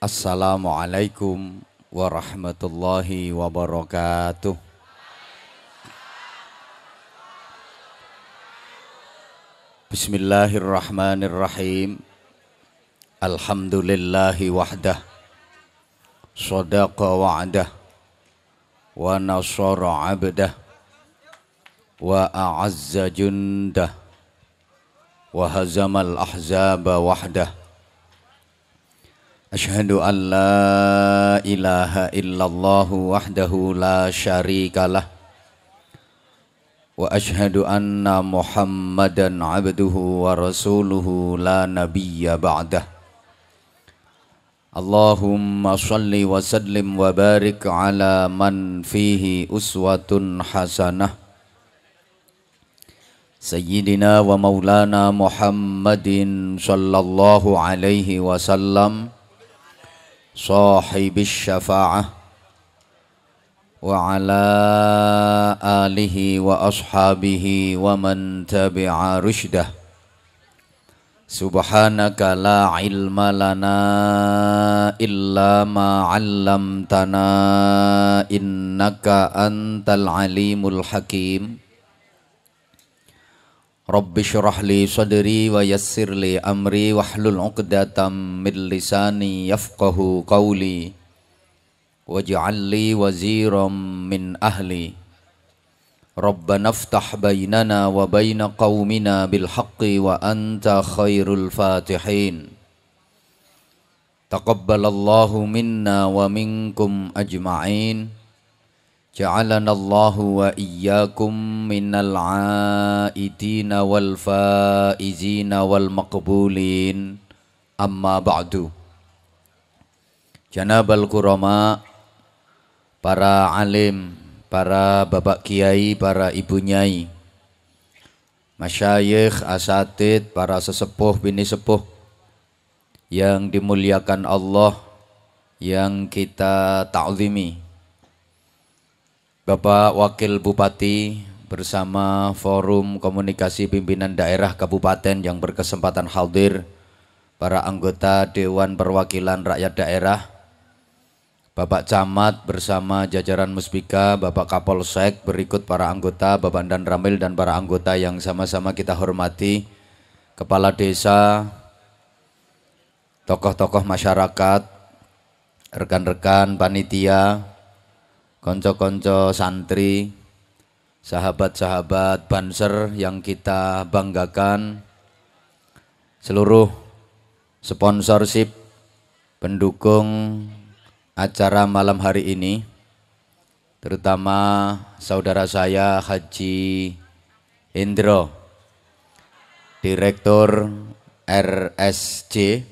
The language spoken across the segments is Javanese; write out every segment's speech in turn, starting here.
Assalamualaikum warahmatullahi wabarakatuh. Bismillahirrahmanirrahim. Alhamdulillahi wahdah. Sadaqa wa'dah. Wa nasara 'abdah. Wa a'azza jundah. Wa hazamal ahzaba wahdah. أشهد أن لا إله إلا الله وحده لا شريك له وأشهد أن محمدا عبده ورسوله لا نبي بعده اللهم صل وسلم وبارك على من فيه أسوة حسنة سيدنا ومولانا محمد صلى الله عليه وسلم صاحب الشفاعة وعلى آله وأصحابه ومن تبع رشده سبحانك لا علم لنا إلا ما علمتنا إنك أنت العليم الحكيم رب اشرح لي صدري ويسر لي امري واحلل عقدة من لساني يفقه قولي واجعل لي وزيرا من اهلي ربنا افتح بيننا وبين قومنا بالحق وانت خير الفاتحين تقبل الله منا ومنكم اجمعين جعلنا الله وإياكم من العائدين والفائزين والمقبولين أما بعد جناب الكرماء para alim, para bapak kiai, para ibu nyai, masyayikh, asatid, para sesepuh, bini sepuh yang dimuliakan Allah yang kita ta'zimi Bapak Wakil Bupati bersama Forum Komunikasi Pimpinan Daerah Kabupaten yang berkesempatan hadir, para anggota Dewan Perwakilan Rakyat Daerah, Bapak Camat bersama jajaran Muspika, Bapak Kapolsek, berikut para anggota, Bapak Dan Ramil dan para anggota yang sama-sama kita hormati, Kepala Desa, tokoh-tokoh masyarakat, rekan-rekan panitia, konco-konco santri, sahabat-sahabat Banser yang kita banggakan, seluruh sponsorship pendukung acara malam hari ini, terutama saudara saya Haji Indro, Direktur RSC,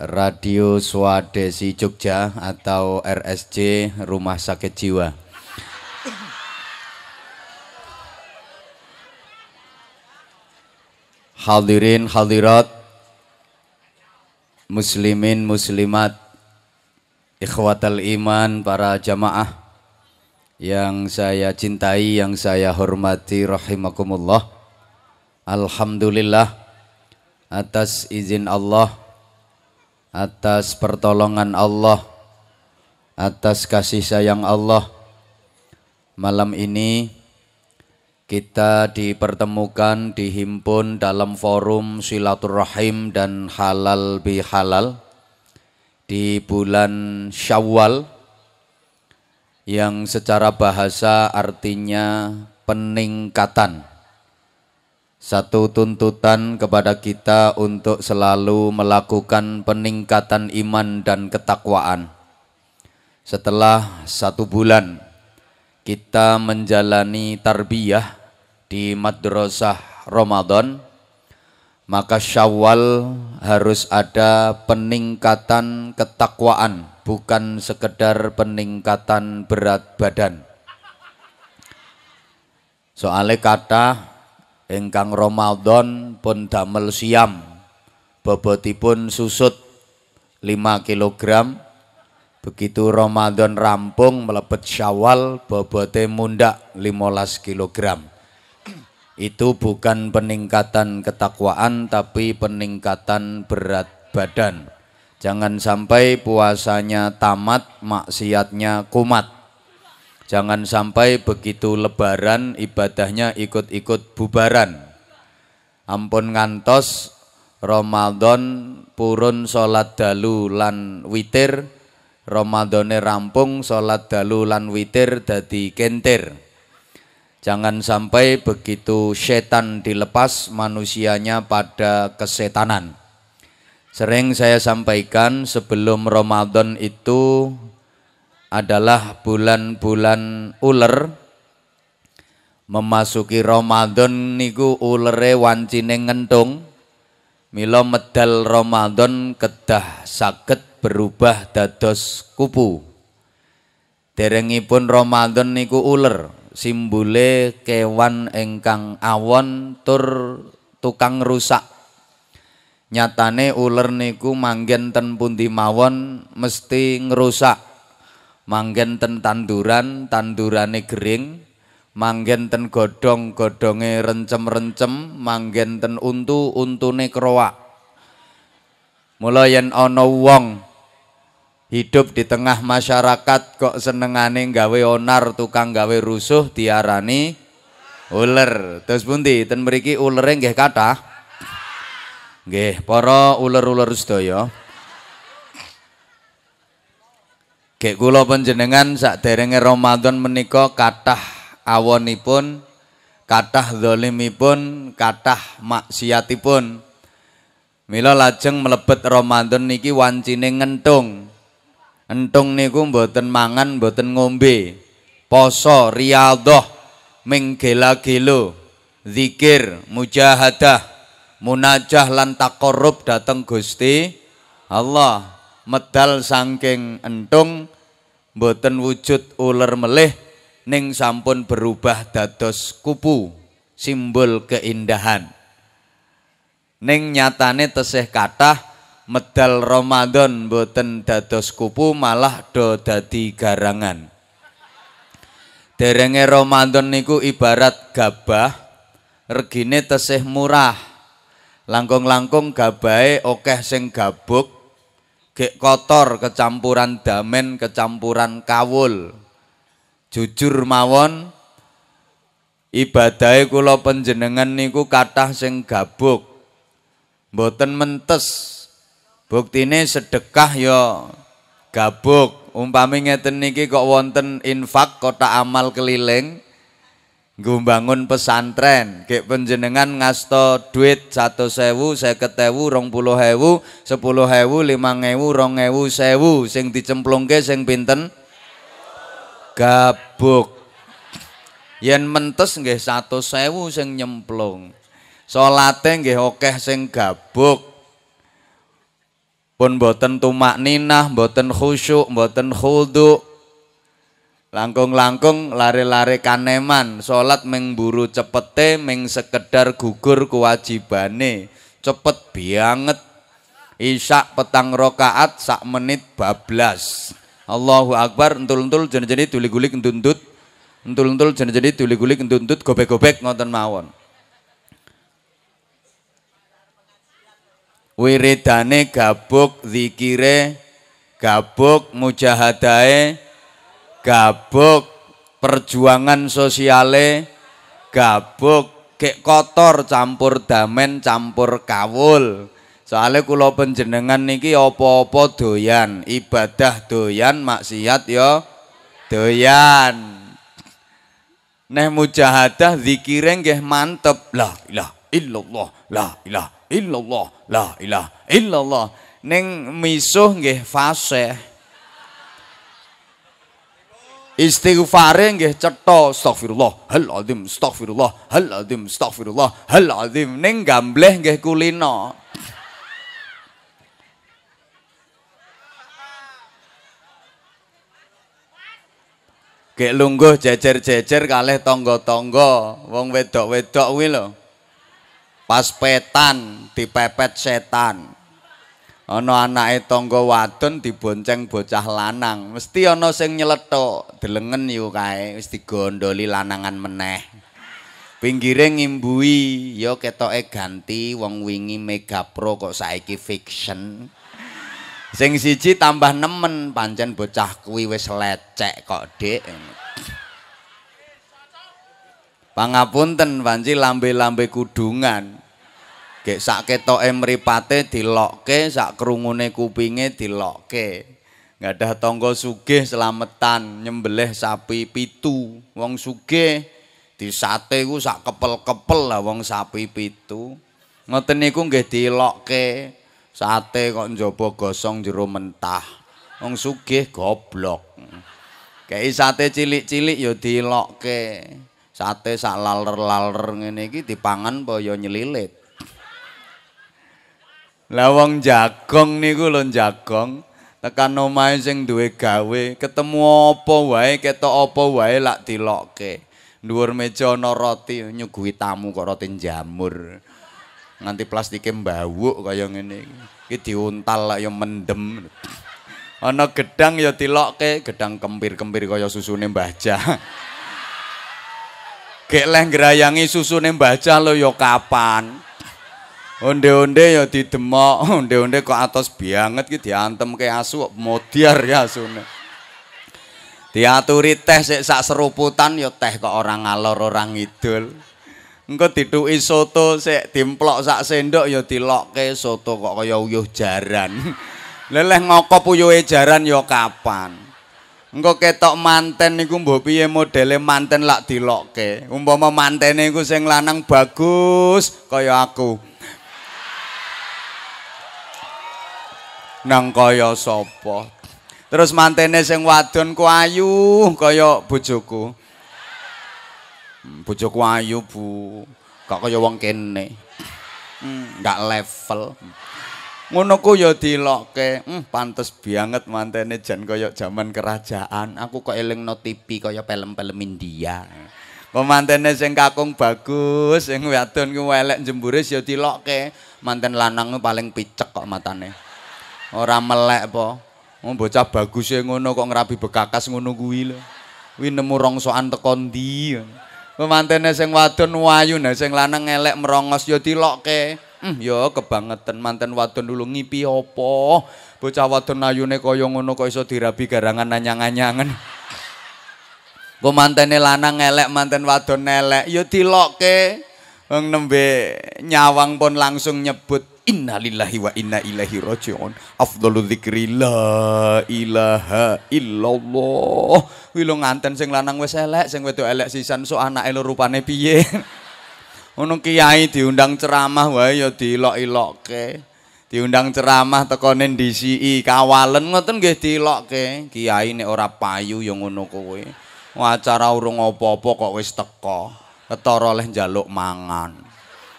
Radio Swadesi Jogja atau RSJ Rumah Sakit Jiwa. Hadirin hadirat muslimin muslimat ikhwatal iman para jamaah yang saya cintai yang saya hormati rahimakumullah Alhamdulillah atas izin Allah atas pertolongan Allah, atas kasih sayang Allah. Malam ini kita dipertemukan, dihimpun dalam forum silaturahim dan halal bihalal di bulan Syawal yang secara bahasa artinya peningkatan. Satu tuntutan kepada kita untuk selalu melakukan peningkatan iman dan ketakwaan. Setelah satu bulan kita menjalani tarbiyah di madrasah Ramadan, maka Syawal harus ada peningkatan ketakwaan, bukan sekedar peningkatan berat badan. Soalnya kata Engkang Ramadan pun damel siam bobotipun susut 5 kg begitu Ramadan rampung melepet syawal bobote mundak 15 kg itu bukan peningkatan ketakwaan tapi peningkatan berat badan jangan sampai puasanya tamat maksiatnya kumat Jangan sampai begitu lebaran ibadahnya ikut-ikut bubaran. Ampun ngantos Ramadan purun salat dalu lan witir, Ramadane rampung salat dalu lan witir dadi kentir. Jangan sampai begitu setan dilepas manusianya pada kesetanan. Sering saya sampaikan sebelum Ramadan itu adalah bulan-bulan ular memasuki Ramadan niku ulere wancine ngentung milo medal Ramadan kedah saket berubah dados kupu derengipun Ramadan niku ular simbole kewan engkang awon tur tukang rusak nyatane ular niku manggen ten pundi mawon mesti ngerusak manggen ten tanduran, tandurane gering, manggen ten godong, godonge rencem-rencem, manggen ten untu, untune kerowak. Mulai yen ono wong hidup di tengah masyarakat kok senengane gawe onar, tukang gawe rusuh diarani uler. Terus bunti, ten mriki ulere nggih kata Nggih, para uler-uler sedaya. Gek kula panjenengan derenge Ramadan menika kathah awonipun, kathah zalimipun, kathah maksiatipun. Mila lajeng melebet Ramadan niki wancine ngentung. Entung niku mboten mangan, mboten ngombe. Poso, riyadhah, menggela-gelo, zikir, mujahadah, munajah lan korup dateng Gusti Allah medal sangking entung boten wujud uler melih ning sampun berubah dados kupu simbol keindahan ning nyatane teseh kathah medal Ramadan boten dados kupu malah do dadi garangan derenge Ramadan niku ibarat gabah regine teseh murah langkung-langkung gabahe okeh sing gabuk gek kotor kecampuran damen kecampuran kawul jujur mawon ibadahe kula panjenengan niku kathah sing gabuk mboten mentes buktine sedekah ya gabuk umpami ngeten niki kok wonten infak kota amal keliling Gumbangun pesantren, kayak penjenengan ngasto duit satu sewu, saya ketewu rong puluh hewu, sepuluh hewu, lima hewu, rong hewu, sewu, sing dicemplung ke, sing pinten, gabuk, yen mentes nggih satu sewu, sing nyemplung, solate nggih oke, sing gabuk, pun boten tumak ninah, boten khusyuk, boten khuduk, Langkung-langkung lari-lari kaneman, salat mengburu cepete mengsekedar sekedar gugur kewajibane. Cepet banget. Isak petang rokaat sak menit bablas. Allahu Akbar, entul-entul jeneng-jeneng duli-gulik entuntut. Entul-entul jeneng-jeneng duli-gulik entuntut gobek-gobek ngoten mawon. Wiridane gabuk, zikire gabuk, mujahadae gabuk perjuangan sosiale gabuk kek kotor campur damen campur kawul soalnya kulo penjenengan niki opo-opo doyan ibadah doyan maksiat yo ya doyan neh mujahadah zikireng nggih mantep la lah, illallah la ilah illallah la ilah illallah neng misuh nggih fasih istighfare nggih cetha astagfirullah hal azim astagfirullah hal azim astagfirullah hal azim ning gambleh nggih kulina Gek lungguh jejer-jejer kalih tangga-tangga wong wedok-wedok kuwi lho. Pas petan dipepet setan. ana anake tangga wadon dibonceng bocah lanang mesti ana sing nyletok delengen yo kae wis digondoli lanangan meneh pinggire ngimbui yo ketoke ganti wong wingi megapro kok saiki fiction sing siji tambah nemen pancen bocah kuwi wis lecek kok dik pangapunten panci lambe-lambe kudungan Gek sak ketoke mripate dilokke, sak krungune kupinge dilokke. ada tangga sugih selametan nyembelih sapi pitu. Wong sugih disate ku sak kepel-kepel lah wong sapi pitu. Ngoten niku nggih dilokke. Sate kok njaba gosong jero mentah. Wong sugih goblok. Kei sate cilik-cilik ya dilokke. Sate sak laler-laler ngene iki dipangan apa ya nyelilit. Lah wong jagong niku lho jagong tekan omahe sing duwe gawe ketemu apa wae ketok apa wae lak dilokke. Dhuwur meja ana roti nyuguhi tamu kok roti jamur. Nganti plastike mbawuk kaya ngene iki. Iki diuntal lak yo mendem. Ana gedang ya dilokke, gedang kempir-kempir kaya susune Mbah Jah. Gek leh ngrayangi susune Mbah Jah lho ya kapan? Onde-onde ya didemok, onde-onde kok atos banget ki diantem ke asu modiar ya asune. Diaturi teh sik sak seruputan ya teh kok orang ngalor orang ngidul. Engko dituki soto sik dimplok sak sendok ya dilokke soto kok kaya uyuh jaran. Leleh ngokop uyuhe jaran ya kapan? Engko ketok manten niku mbok piye modele manten lak dilokke. Umpama mantene iku sing lanang bagus kaya aku. nang kaya sapa terus mantene sing wadon ku ayu kaya bojoku hmm, bojoku ayu bu kok kaya wong kene nggak hmm, level ngono ku ya dilokke hmm, pantes banget mantene jen kaya zaman kerajaan aku kok elingno TV kaya film-film India mantene sing kakung bagus, sing wadon ku elek jembures ya dilokke. Manten lanang paling picek kok matane. ora melek apa mau oh, bocah bagus ya ngono kok ngerapi bekakas ngono kuwi lho kuwi nemu rongsokan teko ndi pemantene sing wadon wayu nah sing lanang elek merongos ya dilokke hmm ya kebangetan manten wadon dulu ngipi apa bocah wadon ayune kaya ngono kok iso dirabi garangan nanyang-nanyangan Kok mantene lanang elek manten wadon elek ya dilokke wong nembe nyawang pun langsung nyebut inna lillahi wa inna ilahi rojiun. afdhalu dzikri la ilaha illallah Wilo nganten sing lanang wis elek sing wedok elek sisan so anak lho rupane piye Ono kiai diundang ceramah wae ya dilok-ilokke diundang ceramah tekone DCI kawalen ngoten nggih dilokke kiai nek ora payu ya ngono kowe acara urung apa-apa kok wis teko ketara oleh njaluk mangan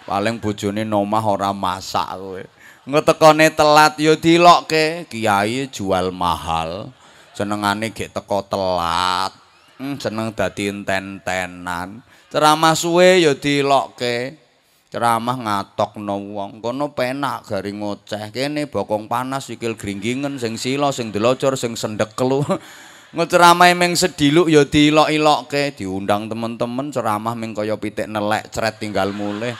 paling bojone nomah ora masak kowe ngetekone telat ya dilokke kiai jual mahal jenengane gek teko telat Seneng hmm, dadi enten-tenan ceramah suwe ya dilokke ceramah ngatok no wong kono penak garing ngoceh kene bokong panas sikil gringgingen sing silo sing delocor sing sendek lu ngeceramah meng sediluk ya dilok ilok ke diundang temen-temen ceramah meng kaya pitik nelek Cret tinggal muleh.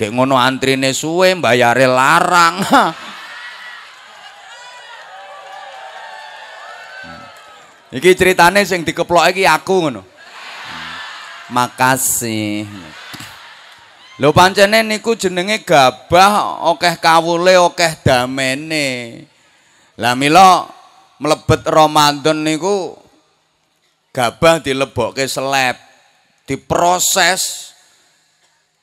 Gek ngono antrine suwe mbayare larang. Hmm. Iki ceritane sing dikeplok iki aku ngono. Hmm. Makasih. Lho pancene niku jenenge gabah akeh kawule akeh damene. Lah mila mlebet Ramadan niku gabah dilebokke slep, diproses.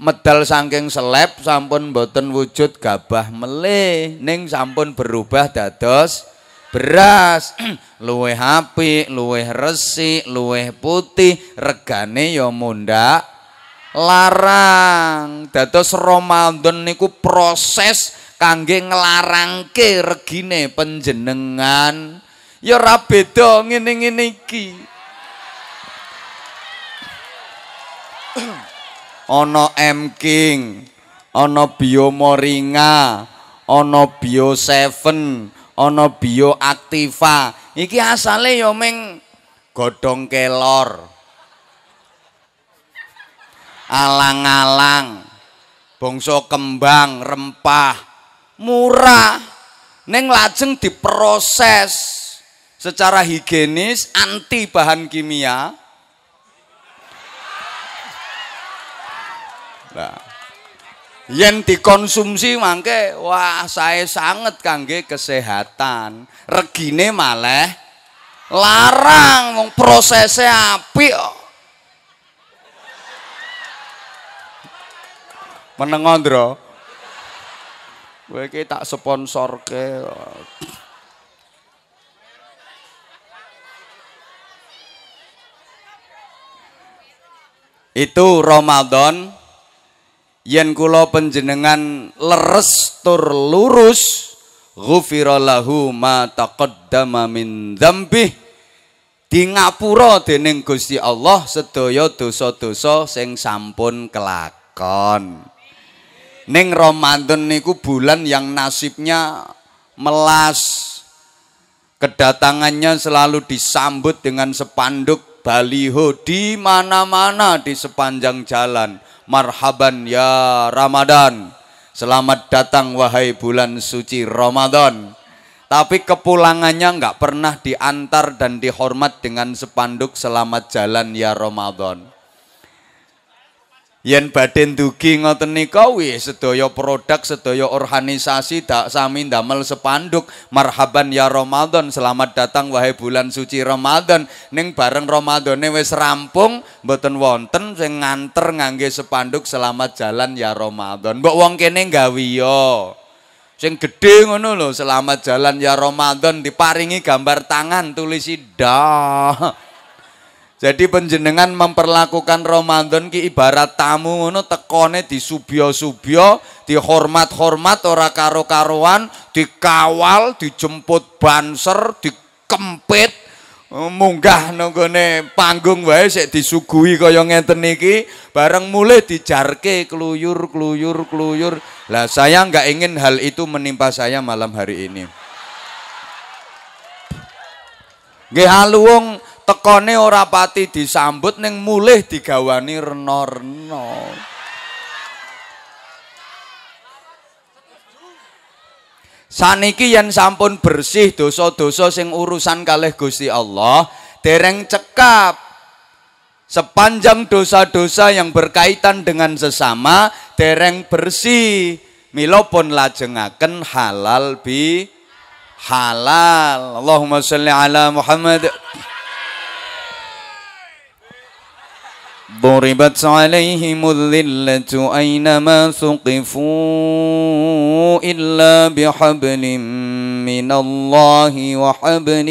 medal saking selep, sampun boten wujud gabah meleh. ning sampun berubah dados beras luweh api, luweh resik, luweh putih regane ya mundak larang dados Ramadan niku proses kangge ngelarangke regine penjenengan ya ora beda ngene-ngene iki Ono M King, Ono Bio Moringa, Ono Bio Seven, Ono Bio Activa. Iki asale yo meng godong kelor. Alang-alang, bongso kembang, rempah, murah. neng lajeng diproses secara higienis anti bahan kimia Nah. Yen dikonsumsi mangke wah saya sangat kangge kesehatan. Regine malah larang wong prosesnya api menengondro begitu tak sponsor ke tak Itu Ramadan yen kula panjenengan leres tur lurus ghufira lahu ma taqaddama min dzambih di ngapura dening Gusti Allah sedaya dosa-dosa sing sampun kelakon ning Ramadan niku bulan yang nasibnya melas kedatangannya selalu disambut dengan sepanduk baliho di mana-mana di sepanjang jalan Marhaban ya Ramadan. Selamat datang wahai bulan suci Ramadan. Tapi kepulangannya enggak pernah diantar dan dihormat dengan sepanduk selamat jalan ya Ramadan. yen badin dugi ngoten nika wis sedaya produk sedaya organisasi dak sami ndamel sepanduk marhaban ya Ramadan selamat datang wahai bulan suci Ramadan ning bareng Ramadane wis rampung mboten wonten sing nganter ngangge sepanduk selamat jalan ya Ramadan mbok wong kene gawe yo sing gedhe ngono lho selamat jalan ya Ramadan diparingi gambar tangan tulisi dah Jadi penjenengan memperlakukan Ramadan ki ibarat tamu ngono tekone disubya-subya, dihormat-hormat ora karo-karuan, dikawal, dijemput banser, dikempit, munggah nenggone panggung wae sik disuguhi kaya ngenten iki bareng mulai dijarke keluyur keluyur keluyur lah saya nggak ingin hal itu menimpa saya malam hari ini nggih tekone ora pati disambut ning mulih digawani rena-rena. Saniki yen sampun bersih dosa-dosa sing urusan kalih Gusti Allah, dereng cekap. Sepanjang dosa-dosa yang berkaitan dengan sesama dereng bersih, mila pun lajengaken halal bi halal. Allahumma sholli ala Muhammad. ضربت عليهم الذلة أينما ثقفوا إلا بحبل من الله وحبل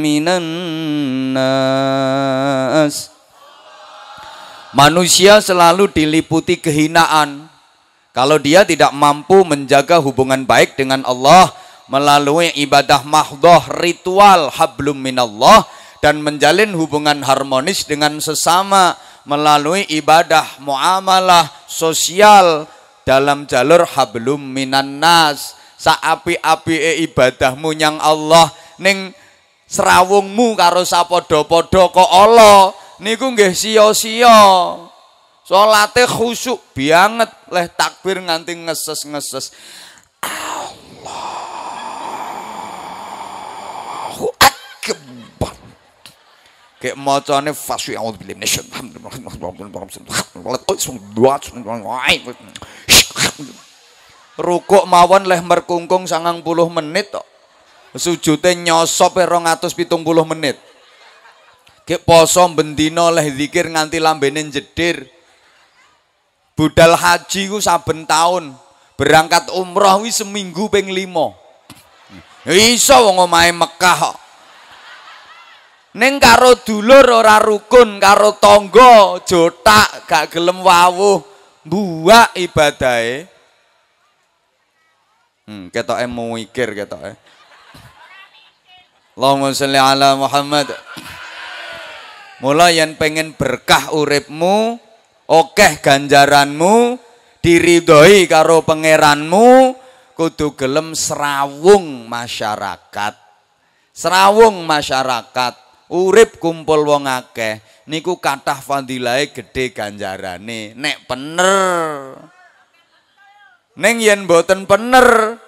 من الناس Manusia selalu diliputi kehinaan kalau dia tidak mampu menjaga hubungan baik dengan Allah melalui ibadah mahdoh ritual hablum minallah Allah dan menjalin hubungan harmonis dengan sesama melalui ibadah, muamalah, sosial dalam jalur hablum minan nas. Saapi-api e ibadahmu yang Allah ning serawungmu karo sapodo-podo ko Allah niku nggih sio sio solateh khusuk banget leh takbir nganti ngeses-ngeses. Kayak macamnya fasih ya awal bilim nation. Rukuk mawon leh merkungkung sangang puluh menit tok. Sujute nyosop erong ya atus pitung puluh menit. Kayak poso bendino leh zikir nganti lambenin jedir. Budal haji ku saben tahun. Berangkat umroh wi seminggu peng limo. Iso wong omahe Mekah kok. Neng karo dulur ora rukun, karo tonggo jotak gak gelem wawuh, buak ibadahe. Hmm, ketoke mikir ketoke. Allahumma sholli ala Muhammad. Mula yang pengen berkah uripmu, okeh ganjaranmu, diridoi karo pangeranmu, kudu gelem serawung masyarakat. Serawung masyarakat. urip kumpul wong akeh niku kathah fadilahe gedhe ganjarane nek bener ning yen mboten bener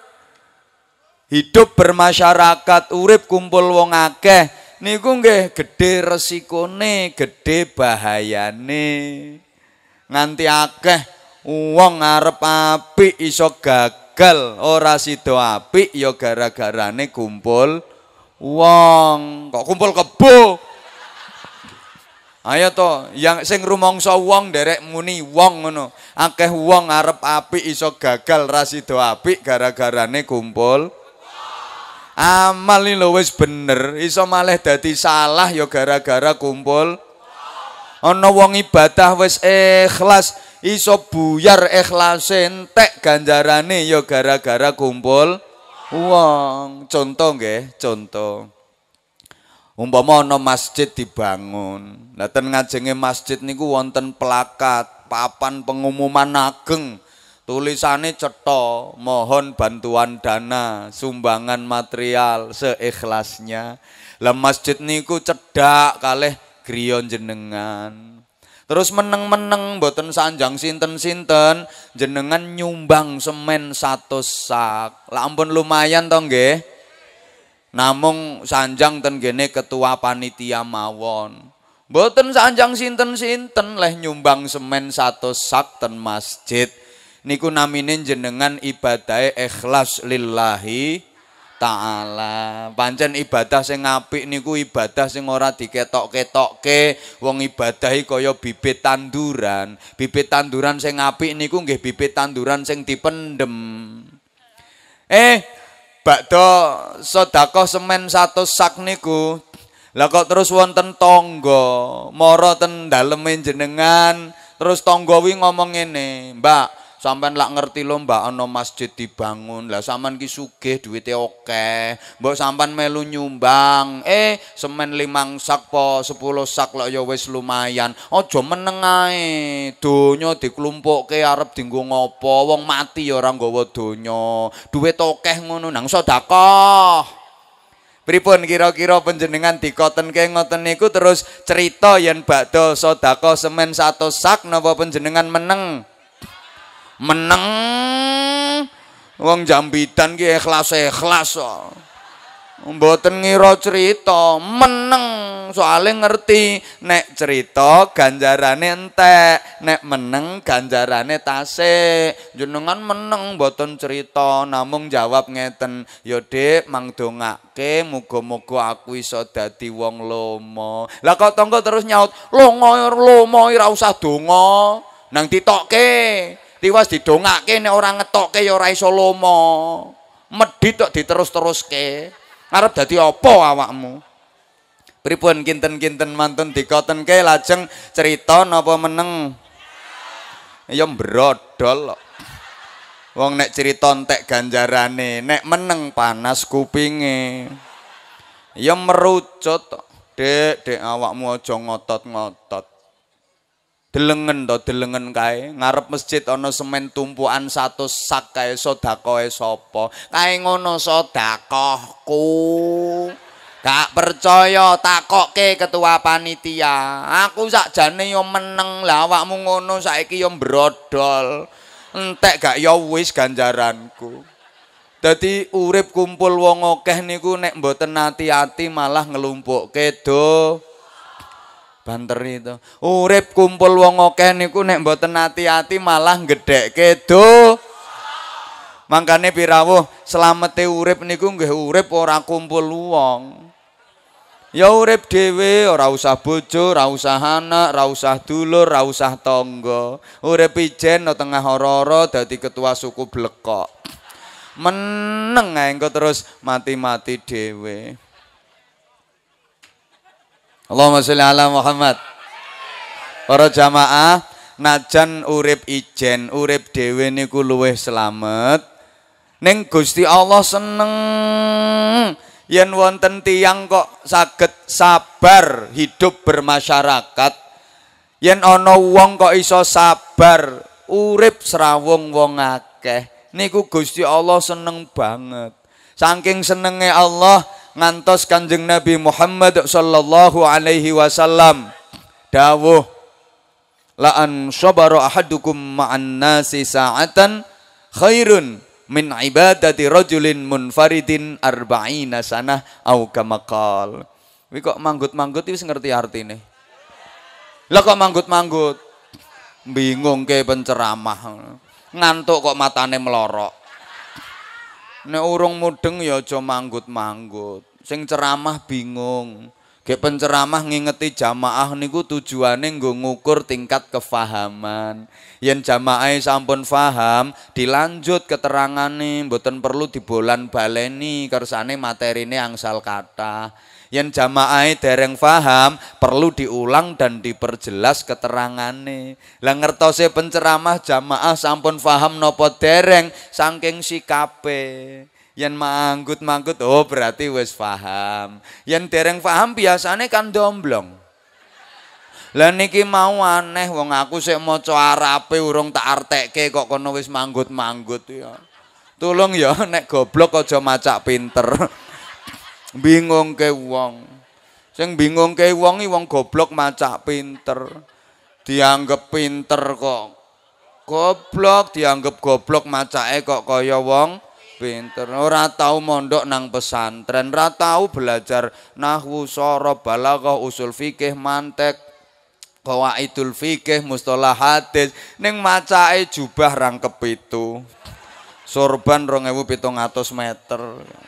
hidup bermasyarakat urip kumpul wong akeh niku nggih gedhe resikone gedhe bahayane nganti akeh wong arep apik iso gagal ora sida apik ya gara-garane kumpul wong kok kumpul kebo ayo to yang sing rumangsa wong derek muni wong ngono akeh wong arep apik iso gagal rasido apik gara-garane kumpul amal lho wis bener iso malah dadi salah ya gara-gara kumpul ana wong ibadah wis ikhlas iso buyar ikhlas entek ganjarane ya gara-gara kumpul wong. Contoh nggih, contoh. Umpama ana masjid dibangun. Lah ten ngajenge masjid niku wonten plakat, papan pengumuman ageng. Tulisane cetha, mohon bantuan dana, sumbangan material seikhlasnya. Lah masjid niku cedak kalih griya jenengan. Terus meneng-meneng boten sanjang sinten-sinten jenengan nyumbang semen satu sak. Lah ampun lumayan to nggih. Namung sanjang ten gene ketua panitia mawon. Boten sanjang sinten-sinten leh nyumbang semen satu sak ten masjid. Niku naminin jenengan ibadah ikhlas lillahi taala pancen ibadah sing ngapik niku ibadah sing ora diketok-ketokke wong ibadahi kaya bibit tanduran bibit tanduran sing ngapik niku nggih bibit tanduran sing dipendem eh bakdo sedekah semen satu sak niku lah kok terus wonten tangga moro ten daleme jenengan terus tangga wi ngomong ngene mbak Sampean lak ngerti lho Mbak ana masjid dibangun. Lah sampean ki sugih duwite akeh. Mbok sampean melu nyumbang. Eh semen limang sak po sepuluh sak lo ya wis lumayan. Aja menengai ae. Donya diklumpukke arep dienggo ngopo? Wong mati ya ora nggawa donya. Duwit akeh ngono nang sedekah. Pripun kira-kira panjenengan dikotenke ngoten niku terus cerita yen bakdo sodako semen satu sak nopo penjenengan meneng? meneng wong jambitan ki ikhlas ikhlas mboten ngira cerita meneng soale ngerti nek cerita ganjarane entek nek meneng ganjarane tasik jenengan meneng mboten cerita namung jawab ngeten ya dik mangdongake muga-muga aku iso dadi wong lomo lah kok tangga terus nyaut lomo lomo ora usah donga nang ditokke Tiwas didongake nek orang ngetokke ya ora iso lomo. Medhit diterus diterus-teruske. Ngarep dadi apa awakmu? Pripun kinten-kinten mantun dikotenke lajeng cerita napa meneng? Ya mbrodol kok. Wong nek cerita entek ganjarane, nek meneng panas kupinge. Ya merucut Dek, dek awakmu aja ngotot-ngotot. delengen to delengen kae ngarep masjid ana semen tumpukan 100 sak kae sedakohe sapa kae ngono sedakohku gak percaya takokke ketua panitia aku sakjane yo meneng lah awakmu ngono saiki yo brodol entek gak yo wis ganjaranku dadi urip kumpul wong akeh niku nek mboten ati-ati malah ngelumpuk kedo banter itu urip kumpul wong akeh niku nek mboten hati-hati malah gedhekke do mangkane pirawuh slamete urip niku nggih urip ora kumpul wong ya urip dhewe ora usah bojo ora usah anak ora usah dulur ora usah tangga urip ijen no tengah ora-ora dadi ketua suku blekok meneng engko terus mati-mati dhewe Allahumma sholli ala Muhammad. Para jamaah, najan urip ijen, urip dhewe niku luwih selamat. Ning Gusti Allah seneng yen wonten tiyang kok saged sabar hidup bermasyarakat. Yen ana wong kok iso sabar urip serawung wong akeh, niku Gusti Allah seneng banget. Saking senenge Allah, ngantos Kanjeng Nabi Muhammad sallallahu alaihi wasallam dawuh la an sabara ahadukum ma'an nasi sa'atan khairun min ibadati rajulin munfaridin arba'ina sanah au kamaqal wi kok manggut-manggut wis ngerti artine. Lah kok manggut-manggut? Bingung ke penceramah. Ngantuk kok matane melorok. Nek urung mudeng ya aja manggut-manggut. Sing ceramah bingung. Gek penceramah ngingeti jamaah niku tujuane nggo ngukur tingkat kefahaman. Yen jamaah sampun paham, dilanjut keterangane mboten perlu dibolan-baleni kersane materine angsal kathah. yang jamaah dereng paham perlu diulang dan diperjelas keterangane lah ngertose penceramah jamaah sampun faham nopo dereng saking sikape Yen manggut-manggut oh berarti wis paham Yen dereng paham biasane kan domblong. Lah niki mau aneh wong aku sik maca arape urung tak arteke kok kono wis manggut-manggut ya. Tolong ya nek goblok aja macak pinter. bingung ke wong sing bingung ke wong i wong goblok macak pinter dianggap pinter kok goblok dianggap goblok macak kok kaya wong pinter ora tahu mondok nang pesantren ora tahu belajar nahwu sora balaghah usul fikih mantek kawaidul fikih mustalah hadis ning macake jubah rangkep itu sorban atas meter.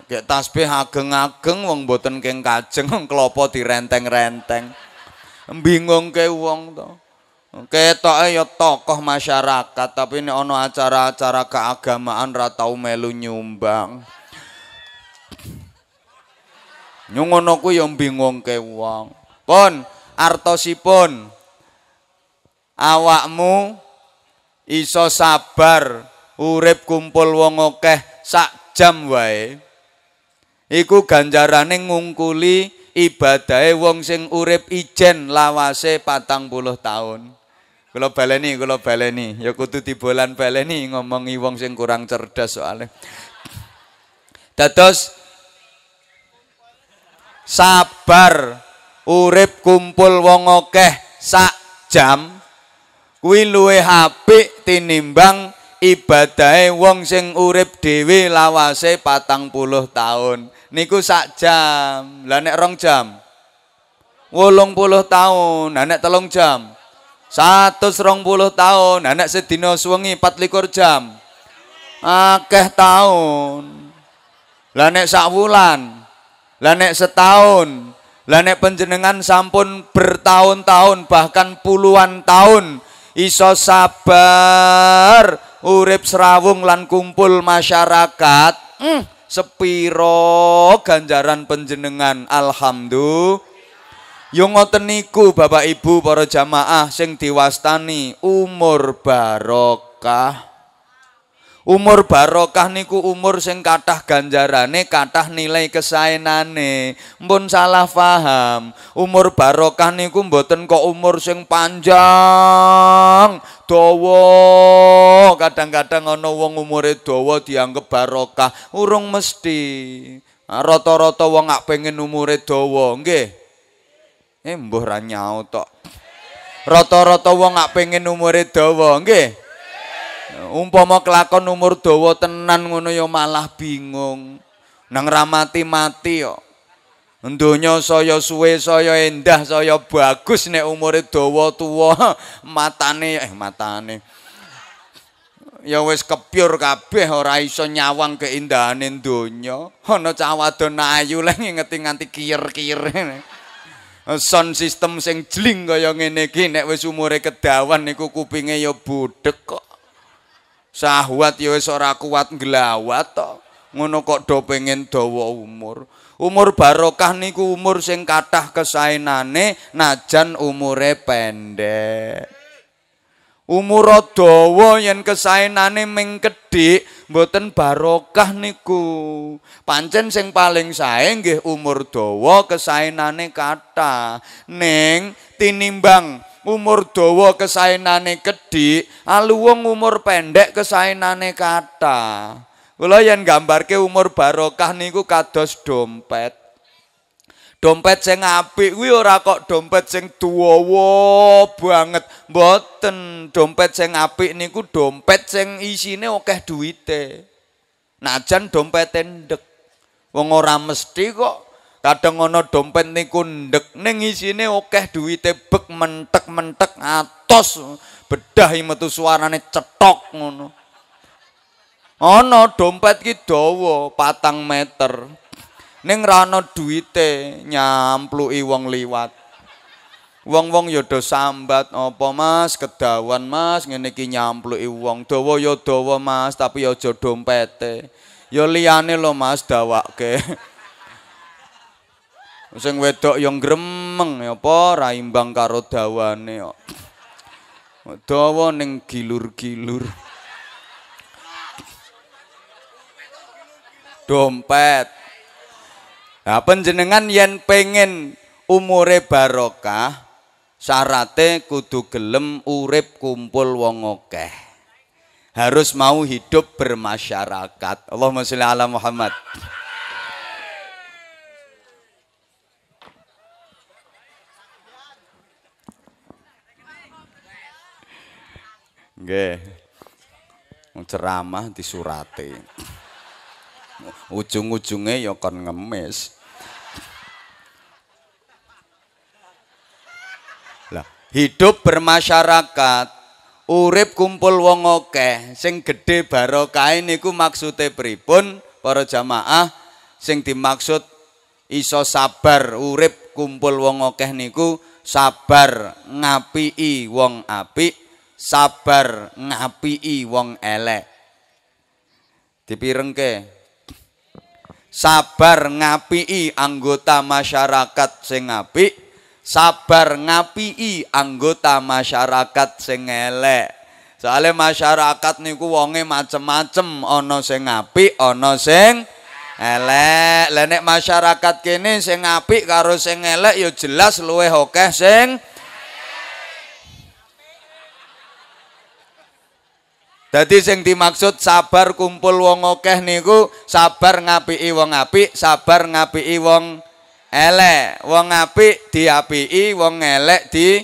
Gek tasbih ageng-ageng wong boten keng kajeng wong klopo direnteng-renteng. Bingung ke wong to. Ketoke ya tokoh masyarakat tapi ini ono acara-acara keagamaan ratau tau melu nyumbang. Nyungono ku ya bingung ke wong. Pon, artosipun awakmu iso sabar urip kumpul wong akeh sak jam wae iku ganjaraning ngungkuli ibadahe wong sing urip ijen lawase patang puluh tahun kula baleni kula baleni ya kudu dibolan baleni ngomongi wong sing kurang cerdas soalnya dados sabar urip kumpul wong akeh sak jam kuwi luwe apik tinimbang ibadahe wong sing urip dhewe lawase patang puluh tahun niku sak jam lah nek rong jam wolong puluh tahun nah nek telung jam satu rong puluh tahun nah sedino suwengi pat likur jam akeh tahun lah nek sak wulan lah setahun lah nek penjenengan sampun bertahun-tahun bahkan puluhan tahun iso sabar urip serawung lan kumpul masyarakat hmm, sepiro ganjaran penjenengan alhamdulillah Yung oteniku Bapak Ibu para jamaah sing diwastani umur barokah Umur barokah niku umur sing kathah ganjarane, kathah nilai kesaenane. Mpun salah paham. Umur barokah niku mboten kok umur sing panjang, dawa. Kadang-kadang ana wong umure dawa dianggep barokah, urung mesti. Rata-rata wong nggak pengen umure dawa, nggih. Eh mbuh ra nyaut tok. Rata-rata wong nggak pengen umure dawa, nggih. umpama kelakon umur dawa tenan ngono ya malah bingung nang ramati mati yo donya saya suwe saya endah saya bagus nek umure dawa tuwa matane eh matane ya wis kepyur kabeh ora iso nyawang keindahane donya ana cah wadon ayu lan ngeti nganti kiyer-kiyer Son sistem sing jling kaya ngene iki nek wis umure kedawan niku kupinge ya budhek kok Sahwat ya wis ora kuat nglawat to. Ngono kok do pengen dawa umur. Umur barokah niku umur sing kathah kesaenane najan umure pendek. umur dawa yen kesaenane ming kedhik mboten barokah niku. Pancen sing paling sae nggih umur dawa kesaenane kata ning tinimbang umur dawa kesaenane kedhik, aluwung umur pendek kesaenane kata. Kula yen gambarke umur barokah niku kados dompet. dompet sing apik kuwi ora kok dompet sing tuwa banget mboten dompet sing apik niku dompet sing isine akeh duwite najan dompet ndek. wong ora mesti kok kadang ana dompet niku ndek ning isine akeh duwite bek mentek-mentek atos bedah metu suarane cetok. ngono ana dompet ki dawa 4 meter ning rano duwite nyampluki wong liwat wong wong yodo sambat apa mas kedawan mas ngene iki nyampluki wong dawa ya dawa mas tapi ya aja dompete ya liyane lo mas dawake sing wedok yang gremeng ya apa raimbang karo dawane kok dawa ning gilur-gilur dompet Nah, penjenengan yen pengen umure barokah, syaratnya kudu gelem urip kumpul wong okeh Harus mau hidup bermasyarakat. Allahumma sholli ala Muhammad. Nggih. Ceramah disurati. ujung ujungnya ya kon ngemis. hidup bermasyarakat urip kumpul wong akeh sing gedhe barokah niku maksude pripun para jamaah sing dimaksud iso sabar urip kumpul wong akeh niku sabar ngapii wong apik sabar ngapii wong elek dipirengke sabar ngapii anggota masyarakat sing apik sabar ngapii anggota masyarakat sing elek. Soale masyarakat niku wonge macem-macem, ana sing apik, ana sing elek. Lah nek masyarakat kene sing apik karo sing elek ya jelas luwih akeh sing Dadi sing dimaksud sabar kumpul wong akeh niku sabar ngapiki wong apik, sabar ngapiki wong elek wong apik diapiki wong elek di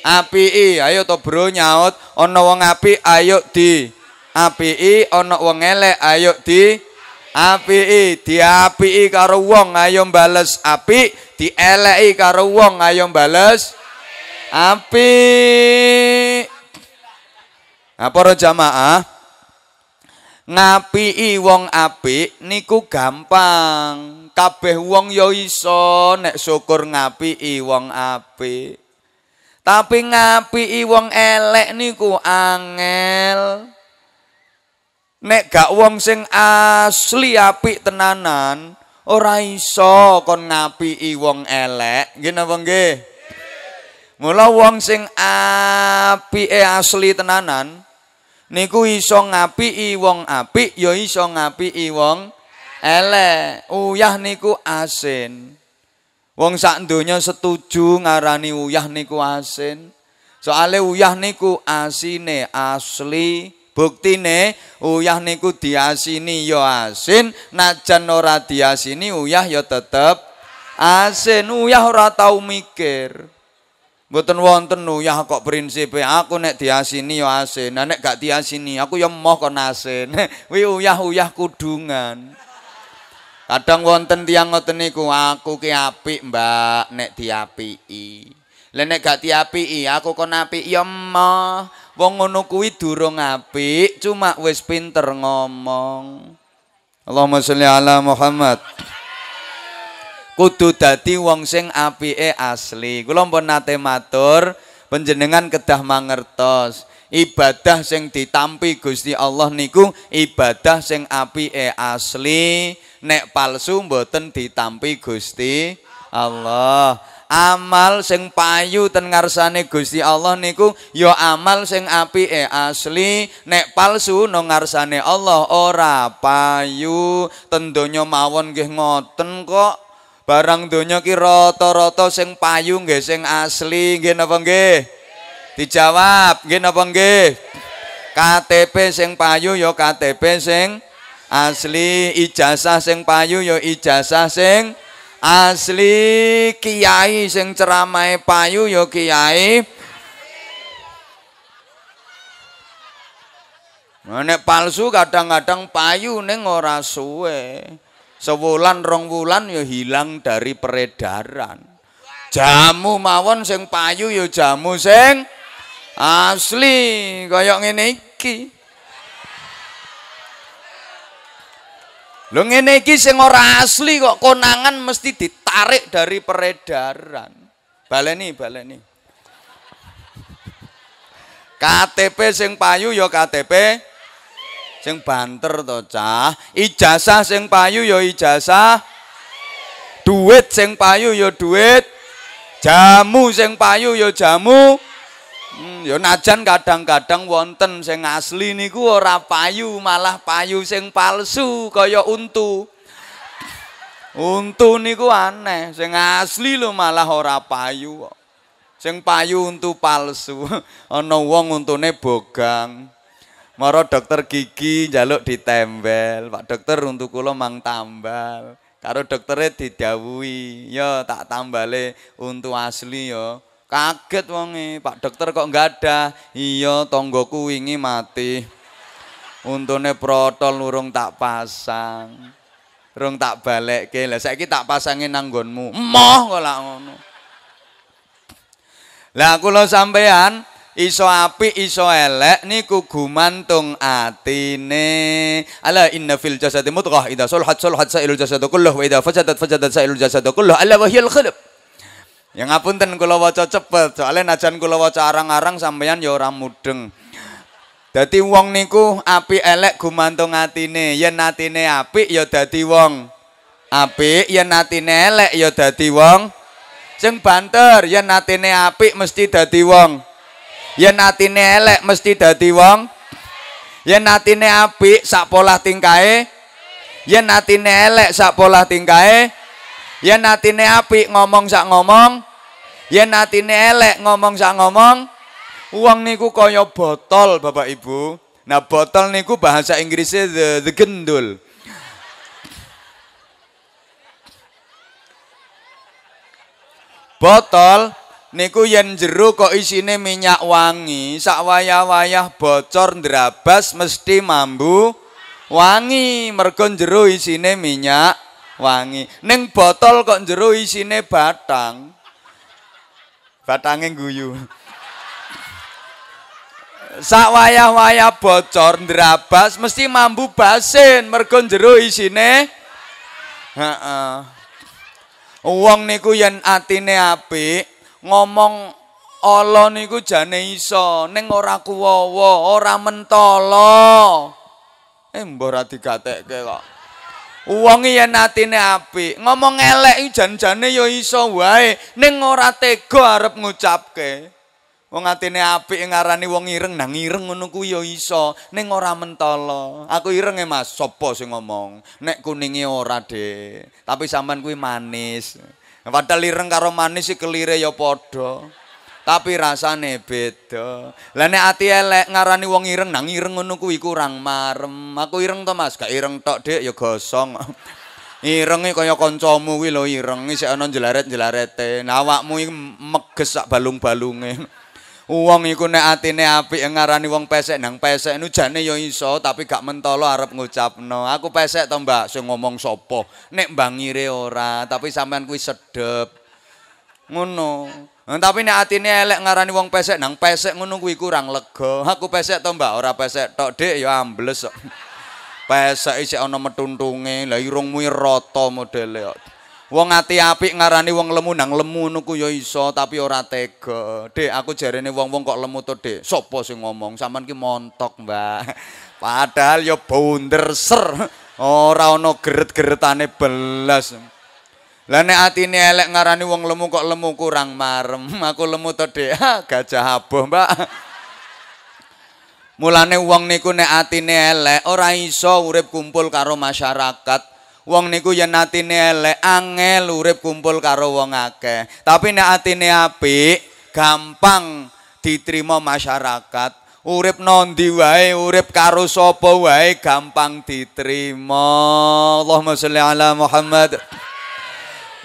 apiki ayo to bro nyaut ana wong apik ayo di apiki ana wong elek ayo di apiki diapiki karo wong ayo bales apik dieleki karo wong ayo bales apik Nah para jamaah ngapi wong apik niku gampang kabeh wong ya iso nek syukur ngapiki wong apik. Tapi ngapiki wong elek niku angel. Nek gak wong sing asli apik tenanan, ora iso kon ngapiki wong elek, nggih napa nggih? Mula wong sing apike asli tenanan niku iso ngapiki wong apik ya iso ngapiki wong elek. Uyah niku asin. Wong sak donya setuju ngarani uyah niku asin. Soale uyah niku asine asli. Buktine uyah niku diasini yo ya asin, najan ora diasini uyah yo ya tetep asin. Uyah ora tau mikir. Mboten wonten uyah kok prinsipe aku nek diasini yo ya asin, nek gak diasini aku yo moh kok asin. Wi uyah-uyah kudungan. kadang wonten tiang ngoten niku aku ki apik mbak nek diapiki lha nek gak diapiki aku kon apik ya mah wong ngono kuwi durung apik cuma wis pinter ngomong Allahumma sholli ala Muhammad kudu dadi wong sing apike asli kula mpun matur panjenengan kedah mangertos ibadah sing ditampi Gusti Allah niku ibadah sing api e asli nek palsu mboten ditampi Gusti Allah amal sing payu ten ngarsane Gusti Allah niku Yo amal sing api e asli nek palsu no ngarsane Allah ora payu ten donya mawon nggih ngoten kok barang donya ki rata-rata sing payu nggih sing asli nggih napa nggih Dijawab, nggih napa nggih? KTP sing payu yo, ya KTP sing asli, ijazah sing payu yo, ya ijazah sing asli, kiai sing ceramai payu yo, ya kiai nah, Nek palsu kadang-kadang payu neng ora suwe. Sewulan rong wulan ya hilang dari peredaran. Jamu mawon sing payu ya jamu sing Asli kaya ngene iki. Lho ngene iki sing ora asli kok konangan mesti ditarik dari peredaran. Baleni, baleni. KTP sing payu ya KTP sing banter to cah. Ijazah sing payu ya ijazah. Duit sing payu ya duit. Jamu sing payu ya jamu. Duit. Hmm, ya najan kadang-kadang wonten sing asli niku ora payu, malah payu sing palsu kaya untu. Untu niku aneh, sing asli lho malah ora payu kok. Sing payu untu palsu. Ana wong untune bogang. Mara dokter gigi njaluk ditempel. Pak dokter untu kula mang tambal. Karo doktere didhawuhi, ya tak tambale untu asli ya. Kaget wonge, Pak dokter kok nggak ada. Iya, tonggoku wingi mati. Untune protol urung tak pasang. Rung tak ke Lah Saya tak pasangin nanggonmu. Moh Emoh kok ngono. Lah lo sampean iso api iso elek niku gumantung atine ala inna fil jasadi mudghah idza sulhat sulhat sailul jasadu kulluh wa Fajadat fajadat fasadat sailul jasadu kulluh ala wa hiyal Ya ngapunten kula waca cepet, soalnya najan kula waca arang-arang sampeyan ya ora mudeng. Dadi wong niku api elek gumantung atine. Yen atine apik ya dadi wong apik, yen atine elek ya dadi wong sing banter. Yen atine apik mesti dadi wong yen atine elek mesti dadi wong yen atine apik sak polah tingkae yen atine elek sak polah tingkae yen atine apik ngomong sak ngomong yen atine elek ngomong sak ngomong uang niku kaya botol Bapak Ibu nah botol niku bahasa Inggrisnya the, the gendul botol niku yen jeru kok isine minyak wangi sak wayah-wayah bocor ndrabas mesti mambu wangi mergo jero isine minyak wangi. Ning botol kok jero isine batang. Batange guyu. Sak wayah-wayah bocor ndrabas mesti mambu basin mergo jero isine Heeh. Wong niku yen atine apik ngomong Allah niku jane iso ning ora kuwowo, ora mentolo. Eh mbora digatekke kok. Wong yen atine apik, ngomong elek jan-jane ya iso wae, ning ora tega arep ngucapke. Wong atine apik ngarani wong ireng nang ireng ngono ku ya iso, ning ora mentolo. Aku ireng e Mas, sapa sing ngomong? Nek kuninge ora, Dek. Tapi sampean kuwi manis. Padahal ireng karo manis iki kelire ya padha. tapi rasane beda. Lah nek ati elek ngarani wong ireng nang ireng ngono kuwi kurang marem. Aku ireng to Mas, gak ireng tok Dik ya gosong. Irenge kaya kancamu kuwi lho ireng isih ana jelaret-jelarete. Nah awakmu meges sak balung-balunge. Wong iku nek atine apik ngarani wong pesek nang pesek nu jane ya iso tapi gak mentolo arep ngucapno. Aku pesek to Mbak, sing ngomong sapa? Nek mbangire ora, tapi sampean kuwi sedep. Ngono. Eh, tapi nek atine elek ngarani wong pesek nang pesek ngono kuwi kurang lega aku pesek to mbak ora pesek tok dik ya ambles pesek isih ana metuntunge la irungmu modele kok wong ati apik ngarani wong lemu nang lemu niku ya iso tapi ora tega dik aku jarene wong-wong kok lemu to dik sopo sing ngomong saman ki montok mbak padahal ya bunder ser ora ana geret-geretane belas Lah nek atine elek ngarani wong lemu kok lemu kurang marem. Aku lemu to, Dek. Ah, gajah aboh, Mbak. Mulane wong niku nek atine elek ora iso urip kumpul karo masyarakat. Wong niku yen atine elek angel urip kumpul karo wong akeh. Tapi nek atine apik gampang diterima masyarakat. Urip nondi wae, urip karo sapa wae gampang diterima. Allahumma sholli ala Muhammad.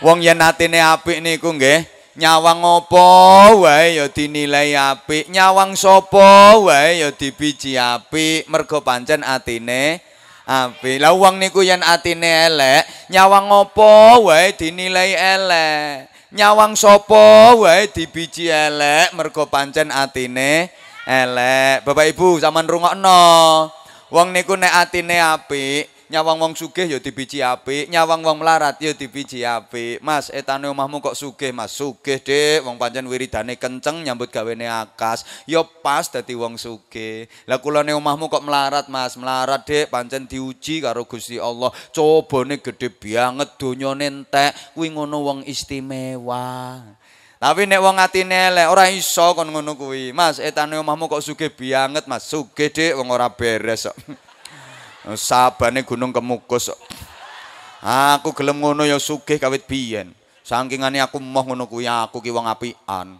Wong yen atine apik niku nggih, nyawang apa wae ya dinilai apik, nyawang sapa wae ya dibiji apik, mergo pancen atine apik. Lah wong niku yen atine elek, nyawang apa wae dinilai elek. Nyawang sapa wae dibiji elek, mergo pancen atine elek. Bapak Ibu sampean rungokno. Wong niku nek atine apik, nyawang wong sugih ya dibiji apik, nyawang wong melarat ya dibiji apik. Mas, etane omahmu kok sugih, Mas? Sugih, Dik. Wong pancen wiridane kenceng nyambut gawene akas. Ya pas dadi wong sugih. Lah kulane omahmu kok melarat, Mas? Melarat, Dik. Pancen diuji karo Gusti Allah. Cobane gede banget donyane entek. Kuwi ngono wong istimewa. Tapi nek wong atine elek ora iso kon ngono kuwi. Mas, etane omahmu kok sugih banget, Mas? Sugih, Dik. Wong ora beres kok. So. Sabane gunung kemukus. Aku gelem ngono ya sugih kawit biyen. Sangkingane aku moh ngono kuwi aku ki wong apian.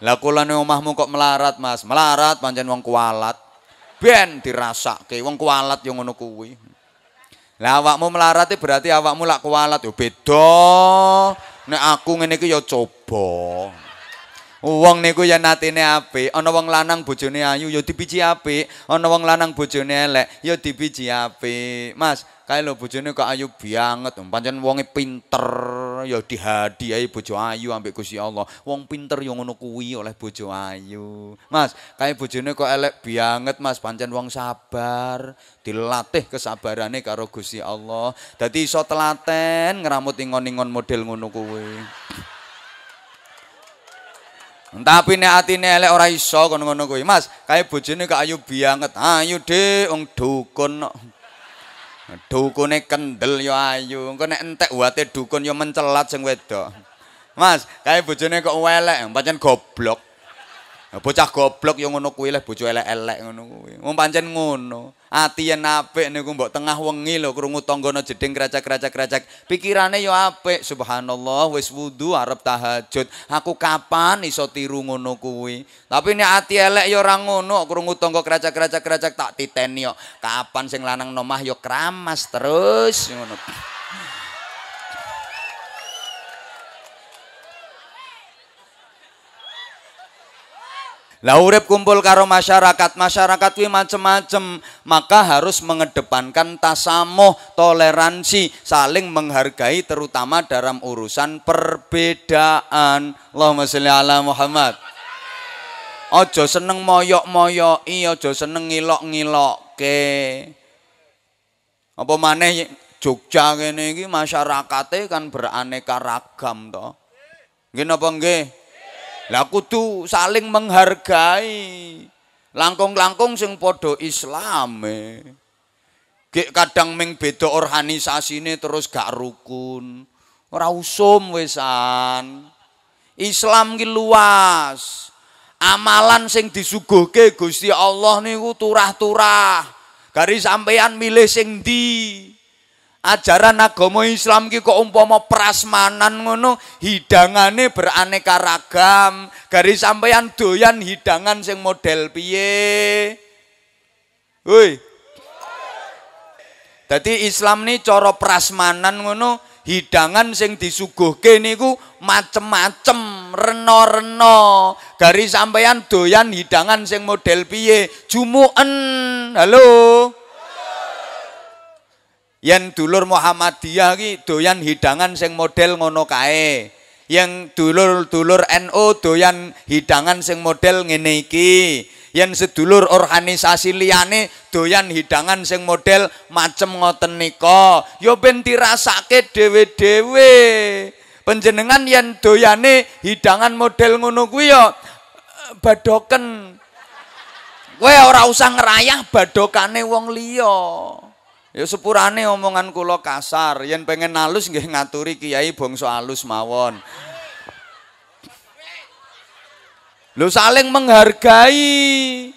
Lah kulane omahmu kok melarat, Mas? Melarat pancen wong kualat. Ben dirasake wong kualat yang ngono kuwi. Lah awakmu melarat berarti awakmu lak kualat ya beda. Nek aku ngene iki ya coba. Wong niku yen atine apik, ana wong lanang bojone ayu ya dipiji apik, ana wong lanang bojone elek ya dipiji apik. Mas, kae lho bojone kok ayu banget, pancen wonge pinter ya dihadiahi bojo ayu ambek Gusti Allah. Wong pinter ya ngono kuwi oleh bojo ayu. Mas, kae bojone kok elek banget, Mas, pancen wong sabar, dilatih kesabarane karo Gusti Allah. Dadi iso telaten ngramut ingon-ingon model ngono kuwi. Tapi nek atine elek ora iso kono ngono kuwi. Mas, kae bojone kok ayu banget. Ah, ayu dik wong dukun. Dukune kendel yo ayu. Engko nek entek wate dukun yo mencelat sing wedok. Mas, kae bojone kok elek, pancen goblok. bocah goblok yang ngono kuwi leh bojo elek-elek ngono kuwi. Wong pancen ngono. Ati yen apik niku mbok tengah wengi lho krungu tanggane jeding kraca-kraca-kracak. Pikirane yo apik, subhanallah wis wudu arep tahajud. Aku kapan iso tiru ngono kuwi? Tapi nek ati elek yo ora ngono krungu tangga kraca-kraca-kracak tak titeni yo. Kapan sing lanang nomah yo kramas terus ngono. Lah urip kumpul karo masyarakat, masyarakat kuwi macem-macem, maka harus mengedepankan tasamuh, toleransi, saling menghargai terutama dalam urusan perbedaan. Allahumma sholli ala Muhammad. Ojo seneng moyok-moyoki, iya, ojo seneng ngilok-ngilokke. Apa maneh Jogja kene iki masyarakate kan beraneka ragam to. Nggih napa nggih? lah kudu saling menghargai langkung-langkung sing podo islam e. gek kadang meng beda organisasi ini terus gak rukun rausum wesan islam ki luas amalan sing disuguhke Gusti Allah niku turah-turah garis sampeyan milih sing di ajaran agama Islam ki kok umpama prasmanan ngono hidangane beraneka ragam garis sampeyan doyan hidangan sing model piye woi Tadi Islam nih cara prasmanan ngono hidangan sing disuguhke niku macem-macem renor rena garis sampeyan doyan hidangan sing model piye jumuken halo yang dulur Muhammadiyah ki doyan hidangan sing model ngono kae. Yang dulur-dulur NU NO doyan hidangan sing model ngene iki. Yang sedulur organisasi liyane doyan hidangan sing model macem ngoten nika. Ya ben dirasake dhewe-dhewe. Panjenengan yen doyane hidangan model ngono kuwi ya eh, badoken. Kowe ora usah ngerayah badokane wong liya. Ya sepurane omongan kula kasar, yen pengen halus nggih ngaturi kiai bangsa halus mawon. Lho saling menghargai.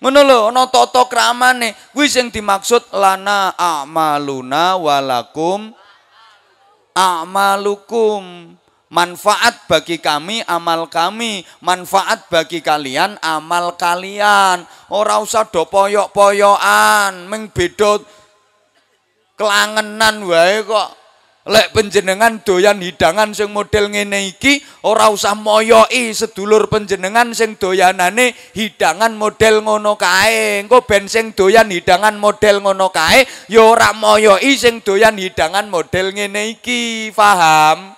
Ngono lho ana tata kramane. Kuwi sing dimaksud lana amaluna walakum amalukum. Manfaat bagi kami amal kami, manfaat bagi kalian amal kalian. Ora usah do poyok-poyokan, mengbedot beda kelangenan wae kok lek penjenengan doyan hidangan sing model ngene iki ora usah moyoki sedulur penjenengan sing doyanane hidangan model ngono kae engko ben sing doyan hidangan model ngono kae ya ora moyoki sing doyan hidangan model ngene iki paham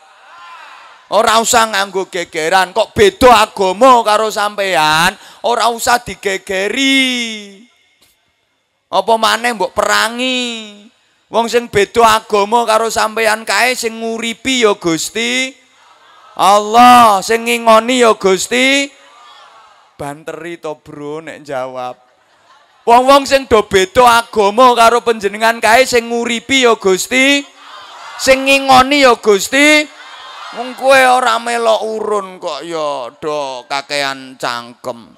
Ora usah nganggo gegeran, kok beda agama karo sampean, ora usah digegeri. Apa maneh mbok perangi? Wong sing beda agama karo sampeyan kae sing nguripi ya Gusti Allah, sing ngingoni ya Gusti Banteri to bro nek jawab. Wong-wong sing do beda agama karo panjenengan kae sing nguripi ya Gusti sing ngingoni ya Gusti Mung kowe ora melok urun kok ya do kakean cangkem.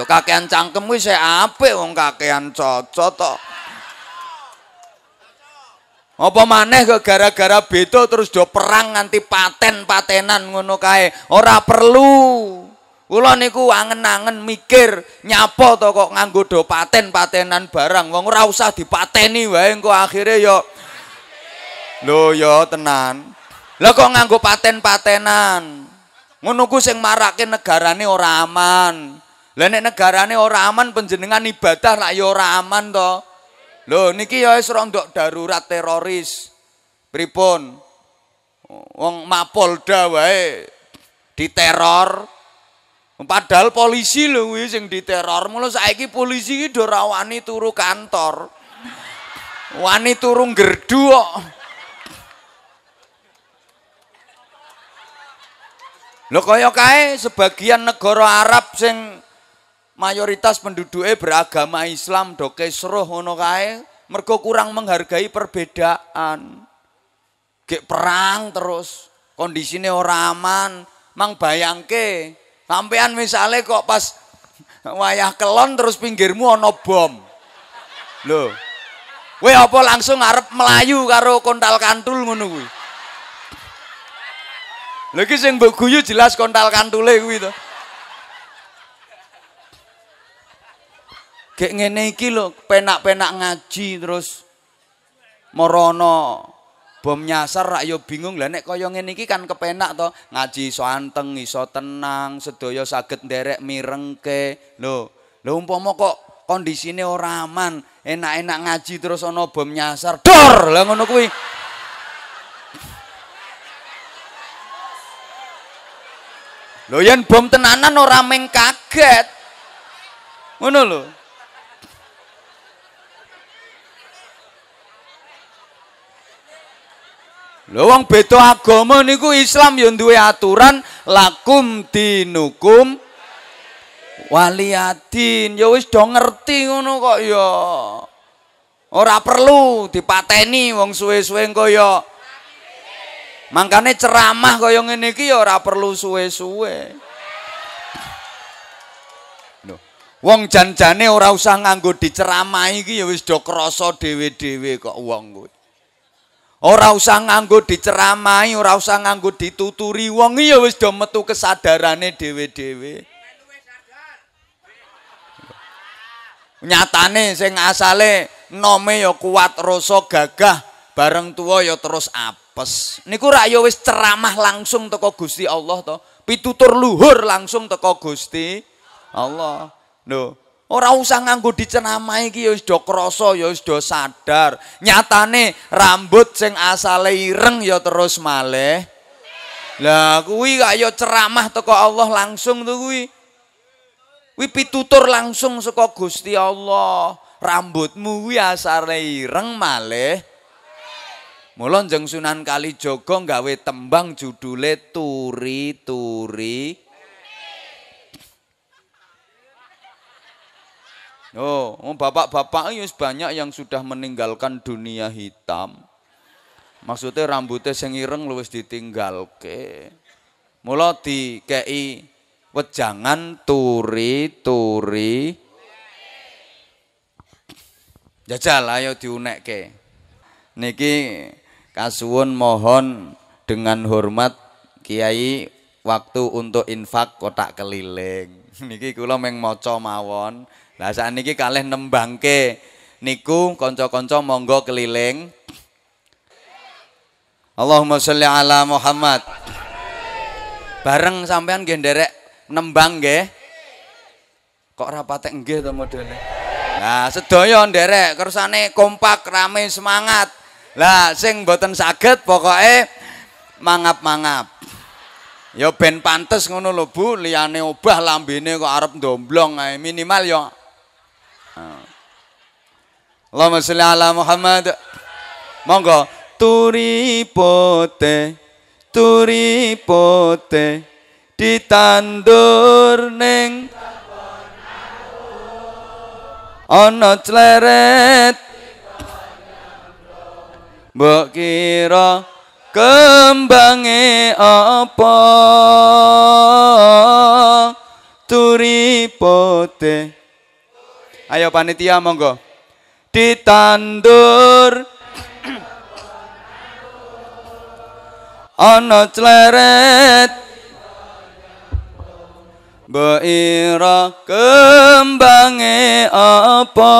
Yo kakean cangkem kuwi sik apik wong kakean cocok to. apa maneh ke gara-gara beto terus do perang nganti paten-patenan ngono kae ora perlu kula niku angen-angen mikir nyapa to kok nganggo do paten-patenan barang wong ora usah dipateni wae engko akhire yo lho yo tenan lho kok nganggo paten-patenan ngono ku sing marake negarane ora aman lah nek negarane ora aman penjenengan ibadah lak yo ora aman to Lho niki ya wis rondok darurat teroris. Pripun? Wong Mapolda wae diteror. Padahal polisi lho kuwi sing diteror. Mula saiki polisi iki do wani turu kantor. Wani turu gerdu kok. Lho kaya kae sebagian negara Arab sing mayoritas penduduknya beragama Islam doke seroh ngono kae mergo kurang menghargai perbedaan gek perang terus kondisinya orang aman mang bayangke sampean misalnya kok pas wayah kelon terus pinggirmu ono bom loh Weh apa langsung arep melayu karo kontal kantul ngono kuwi. lagi sing mbok guyu jelas kontal kantule kuwi to. Gek ngene iki lho penak-penak ngaji terus merono bom nyasar rak yo bingung lah nek kaya ngene iki kan kepenak to ngaji iso anteng iso tenang sedaya saged nderek mirengke lho lho umpama kok kondisine ora aman enak-enak ngaji terus ana bom nyasar dor lah ngono kuwi lho yen bom tenanan ora meng kaget ngono lho Lho wong beda agama niku Islam ya duwe aturan lakum dinukum waliyadin. Ya wis do ngerti ngono kok ya. Ora perlu dipateni wong suwe-suwe engko ya. Mangkane ceramah kaya ngene iki ya ora perlu suwe-suwe. Wong janjane ora usah nganggo diceramahi iki ya wis do krasa dhewe-dhewe kok wong kuwi. ora usah nganggo diceramai ora usah nganggo dituturi wong ya wis do metu kesadarane dhewe-dhewe nyatane sing asale nome ya kuat rasa gagah bareng tua ya terus apes niku rak ya wis ceramah langsung teko Gusti Allah to pitutur luhur langsung teko Gusti Allah lho Ora usah nganggo dicenamai iki ya wis do krasa ya wis do sadar. Nyatane rambut sing asale ireng ya terus malih. Lha, kuwi kaya ceramah teko Allah langsung to kuwi. Kuwi pitutur langsung saka Gusti Allah. Rambutmu kuwi asale ireng malih. Mula jeng Sunan Kalijaga gawe tembang judule turi turi. Oh, oh, bapak-bapak ini banyak yang sudah meninggalkan dunia hitam. Maksudnya rambutnya sengireng ireng luwes ditinggal ke. Mula Ki, wejangan turi-turi. Jajal ayo diunek ke. Niki Kasun mohon dengan hormat Kiai waktu untuk infak kotak keliling. Niki kula meng mawon. Lah sakniki kalih nembangke niku kanca-kanca monggo keliling. Allahumma sholli ala Muhammad. Bareng sampean nggih nderek nembang nggih. Kok ora patek nggih to modele. Nah, sedaya nderek kersane kompak, rame, semangat. Lah sing mboten saged pokoke mangap-mangap. Ya ben pantes ngono lho Bu, liyane obah lambene kok arep ndomblong minimal ya Ah. Allahumma sholli ala Muhammad. Monggo Turi turipote ditandur ning ana cleret mbok kira kembange apa Turi pote Ayo panitia monggo. Ditandur ana cleret Beira kembange apa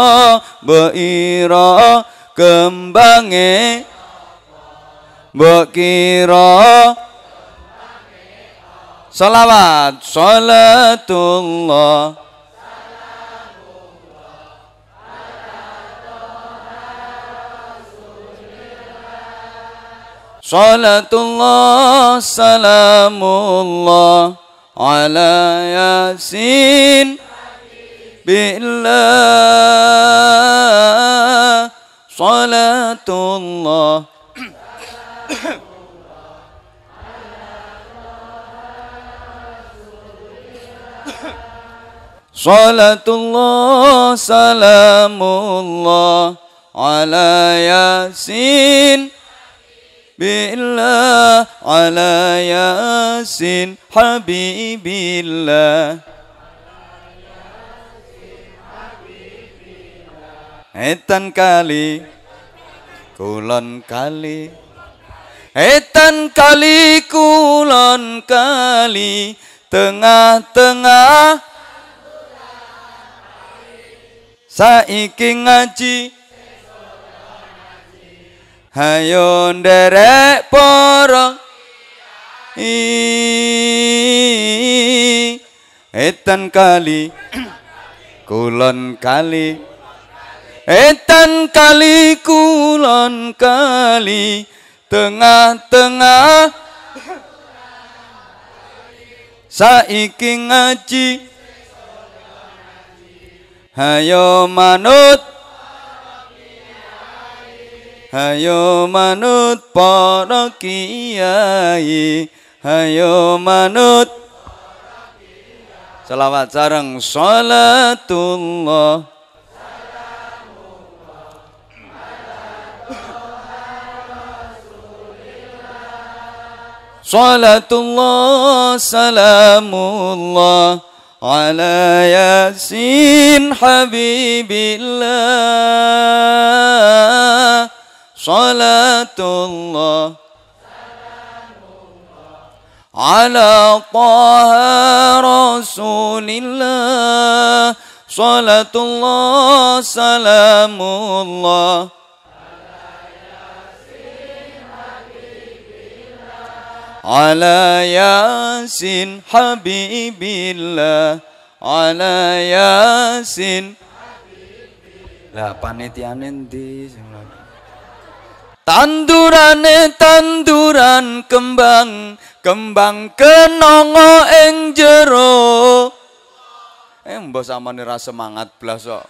Beira kembange Bekira Salawat Salatullah Salatullah salamullah ala yasin billah Salatullah Salatullah salamullah ala yasin billah بالله على ياسين حبيب الله Etan kali kulon kali Etan kali kulon kali tengah-tengah saiki ngaji Hayo nderek poro Etan kali Kulon kali Etan kali Kulon kali Tengah-tengah Saiki ngaji Hayo manut hayo manut para kiai hayo manut selawat sarang salatullah Salatullah salamullah ala yasin habibillah Salatullah Ala taha rasulillah Salatullah salamullah Ala yasin habibillah Ala yasin habibillah Lah panitianin di Tanduran tanduran kembang kembang kenongo ing jero Eh mbok samane ra semangat blas kok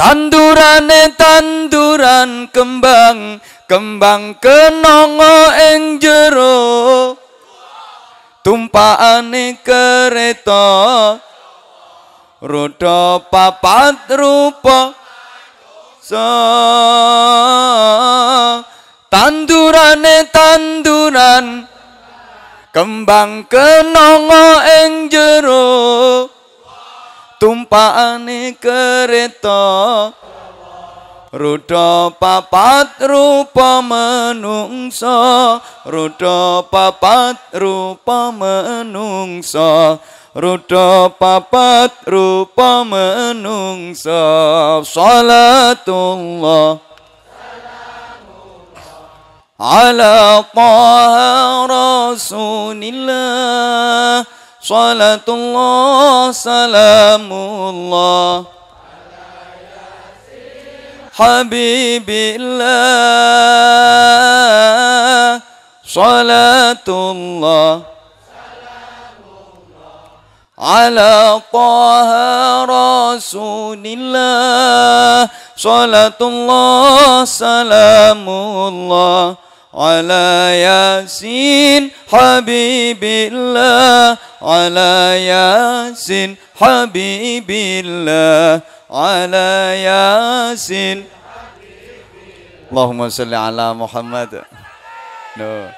Tanduran tanduran kembang kembang kenongo ing jero Tumpakane kereta roda papat rupa 없어 단둘안에 단둘한 금방 끊어 앵저로 tumpa ane kereta ruda papat rupa menungso ruda papat rupa menungso Rudha papat rupa menungsa Salatullah Ala taha rasulillah Salatullah salamullah Habibillah Salatullah على طه رسول الله صلاة الله سلام الله على ياسين حبيب الله على ياسين حبيب الله على ياسين اللهم صل على محمد نو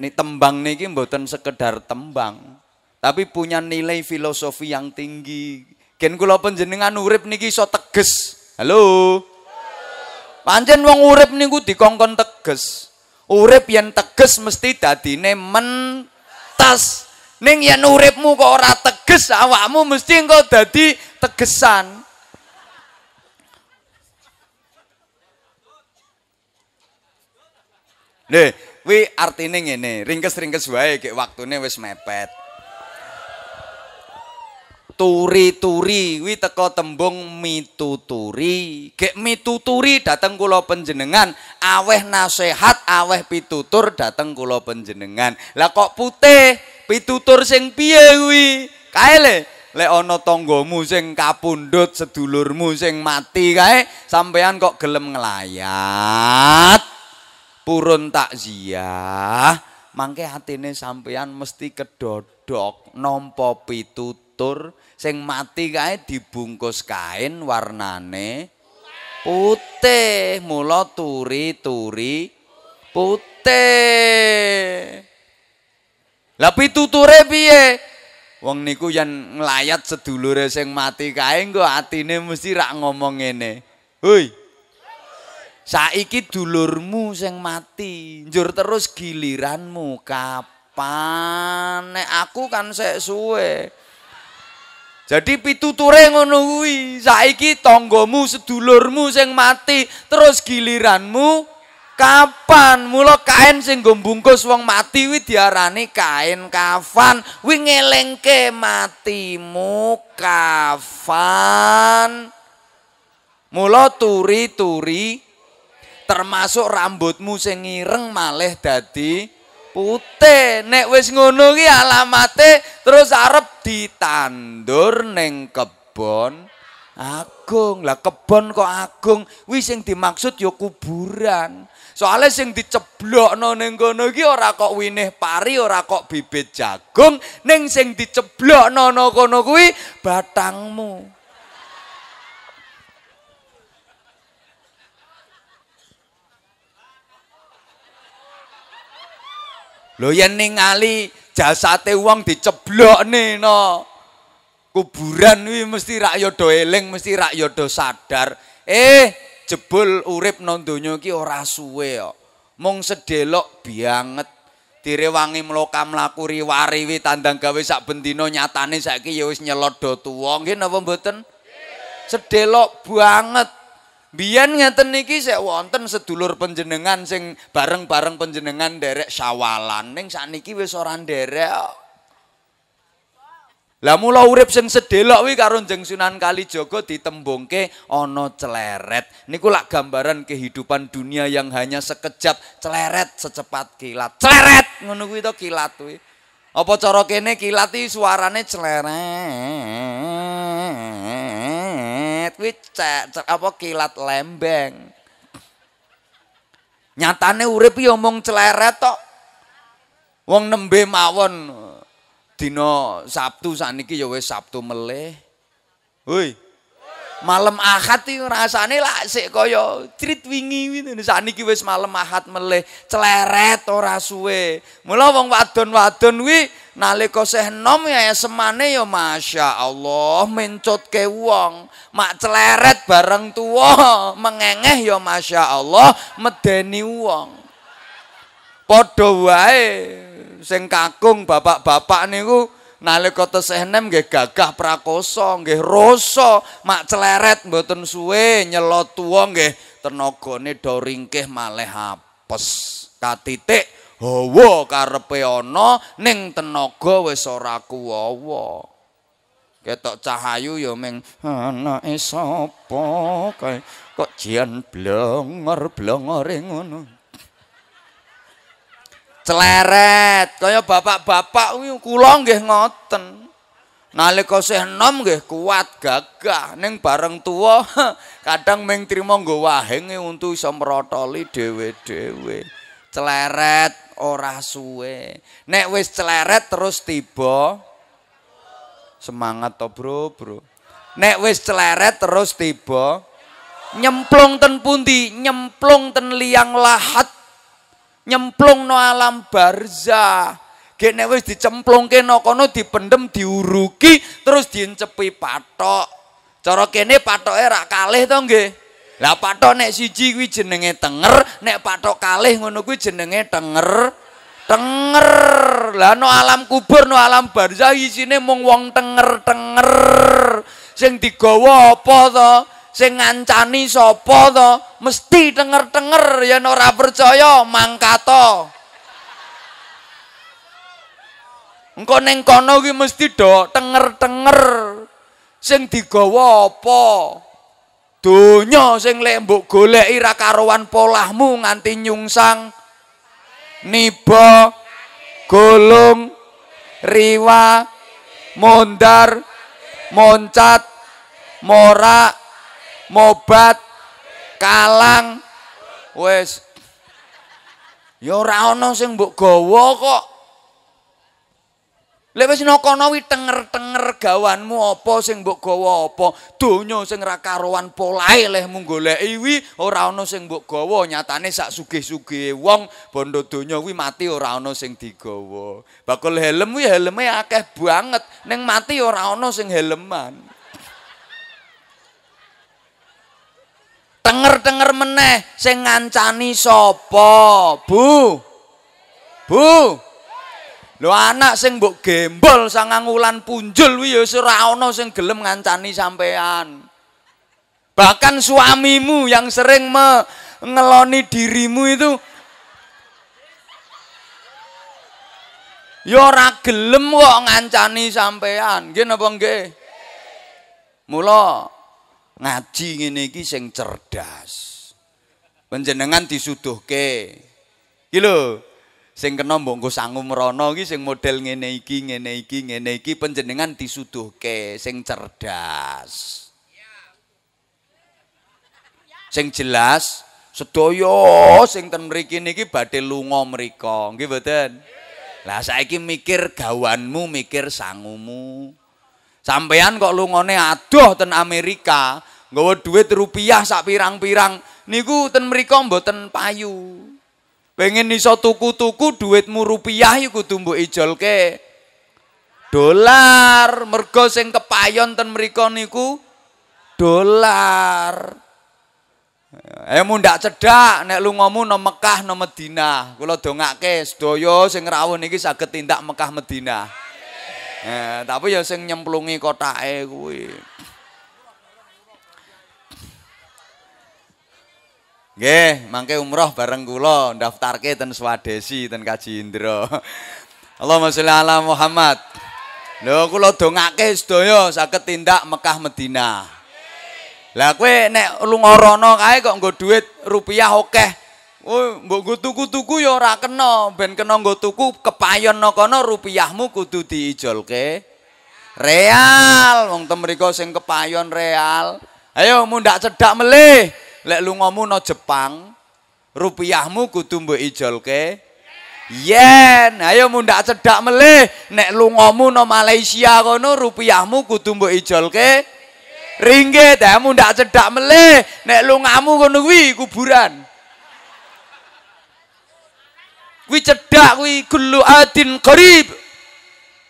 Ini tembang niki mboten sekedar tembang tapi punya nilai filosofi yang tinggi. Ken kula panjenengan urip niki iso teges. Halo. Panjen wong urip niku dikongkon teges. Urip yang teges mesti dadine mentas. Ning yen uripmu kok ora teges, awakmu mesti engko dadi tegesan. Lho, wi artine ngene, ringkes-ringkes wae kek waktune wis mepet turi-turi wi teko tembung mituturi. Gek mituturi dateng kula panjenengan, aweh nasehat, aweh pitutur dateng kula panjenengan. Lah kok putih? Pitutur sing piye kuwi? Kae le, lek ana tanggamu sing kapundhut, sedulurmu sing mati kae, sampean kok gelem ngelayat. Purun takziah, mangke atine sampean mesti kedodok nampa pitutur luntur, sing mati kae dibungkus kain warnane putih, mula turi-turi putih. Lah tuture piye? Wong niku yang nglayat sedulure sing mati kae engko atine mesti rak ngomong ngene. Hoi. Saiki dulurmu sing mati, njur terus giliranmu kapan? Nek aku kan sek suwe. Jadi pituture ngono kuwi, saiki tanggamu, sedulurmu sing mati, terus giliranmu kapan? Mula kain sing go bungkus wong mati kuwi diarani kain kafan. Kuwi ngelengke matimu kafan. Mula turi-turi termasuk rambutmu sing ireng malih dadi putih nek wis ngono ki alamate terus arep ditandur ning kebon agung lah kebon kok agung kuwi sing dimaksud ya kuburan soale sing diceblokno ning kono iki ora kok winih pari ora kok bibit jagung ning sing diceblokno kono kuwi batangmu Lho yen ningali jasate wong diceblokne no. Kuburan kuwi mesti rak ya do eling, mesti rak ya do sadar. Eh, jebul urip nang donya iki ora suwe kok. Mung sedelok banget. Direwangi mloka mlaku riwariwi tandang gawe sak bendina nyatane saiki ya wis nyelodo tuwa. Nggih napa mboten? Sedelok banget. Biyen ngeten niki sik wonten sedulur penjenengan sing bareng-bareng penjenengan derek Syawalan ning sakniki wis ora nderek. Lah mula urip sing sedelok kuwi karo Jeng Sunan Kalijaga ditembungke ana celeret. Niku lak gambaran kehidupan dunia yang hanya sekejap celeret secepat kilat. Celeret ngono kuwi to kilat kuwi. Apa cara kene kilat iki suarane celeret. langit cek cek apa kilat lembeng nyatane urip ya mung celeret tok wong nembe mawon dina Sabtu saniki ya wis Sabtu melih woi malam ahad itu rasanya lah sih kaya cerit wingi gitu saat ini wis malam ahad melih celeret ora suwe mula wong wadon wadon wih nalika sih enom ya semane ya masya Allah mencut ke wong mak celeret bareng tua mengengeh ya masya Allah medeni wong podo wae sing kakung bapak-bapak niku nalika tesih enem nggih gagah prakoso nggih rasa mak celeret mboten suwe nyelot tua nggih tenagane do ringkih malih apes katitik hawa karepe ana ning tenaga wis ora kuwawa ketok cahayu ya ming anake sapa kae kok jian blonger blongore ngono celeret kaya bapak-bapak kuwi kula nggih ngoten nalika sih enom nggih kuat gagah ning bareng tuwa kadang ming trimo nggo wahenge untu iso mrotoli dhewe-dhewe celeret ora suwe. Nek wis celeret terus tiba. Semangat to, Bro, Bro. Nek wis celeret terus tiba. Nyemplung ten pundi? Nyemplung ten liang lahat. Nyemplung no alam barzah. Gek nek wis dicemplungke no kono dipendem diuruki terus diencepi patok. Cara kene patoke rak kalih to nggih? Lah patok nek siji kuwi jenenge tenger, nek patok kalih ngono kuwi jenenge tenger. Tenger. Lah no alam kubur, no alam barzah isine mung wong tenger-tenger. Sing digawa apa to? Sing ngancani sapa to? Mesthi tenger-tenger yen ora percaya mangkato. Engko ning kono kuwi mesti do tenger-tenger. Sing digawa apa? Donya sing lembok goleki ra karowan polahmu nganti nyungsang niba golong riwa mondar moncat mora mobat kalang wis ya ora ana sing mbok gawa kok Lewis nokono wi tenger-tenger gawanmu apa sing mbok gawa apa? Donya sing ra karuan polahe leh mung goleki wi ora ana sing mbok gawa, nyatane sak sugih-sugih wong bondo donya wi mati ora ana sing digawa. Bakul helm wi helme akeh banget, ning mati ora ana sing heleman. Tenger-tenger meneh sing ngancani sapa? Bu. Bu. Lho anak sing mbok gembol sangang wulan punjul kuwi ya ora ana sing gelem ngancani sampean. Bahkan suamimu yang sering mengeloni dirimu itu ya ora gelem kok ngancani sampean. Nggih napa nggih? Mula ngaji ngene iki sing cerdas. Panjenengan disuduhke. Iki lho, Sing kena mbok nggo sangu seng iki sing model ngene iki, ngene iki, ngene iki panjenengan disuduhke sing cerdas. Sing jelas sedaya sing ten mriki niki badhe lunga mrika. Nggih mboten? Lah saiki mikir gawanmu, mikir sangumu. sampean kok lungone adoh ten Amerika, nggawa duit rupiah sak pirang-pirang niku ten mriko mboten payu. pengen iso tuku-tuku duitmu rupiah iku tumbuk ijolke dolar mergo sing kepayon ten mriko niku dolar emu eh, ndak cedak nek lu ngomu no Mekah no Medina kula dongake sedaya sing rawuh niki saged tindak Mekah Medina eh, tapi ya sing nyemplungi kotake kuwi Nggih, mangke umroh bareng gulo, daftar ke ten Swadesi ten Kaji indro. Allah sholli ala Muhammad. Lho kula dongake sedaya saged tindak Mekah Madinah. Lah kowe nek lu rono kae kok nggo duit rupiah oke. Oh, mbok nggo tuku-tuku ya ora kena, ben kena nggo tuku kepayon no kono rupiahmu kudu diijolke. Real, wong temriko sing kepayon real. Ayo mundak cedak meleh. Lek lungamu no Jepang, rupiahmu kudu mbok ijolke. Yen, ayo mundak cedak melih. Nek lungamu no Malaysia kono, rupiahmu kudu mbok ijolke. Ringgit, ayo mundak cedak melih. Nek lungamu kono kuwi kuburan. Kuwi cedak kuwi gulu'atin qarib.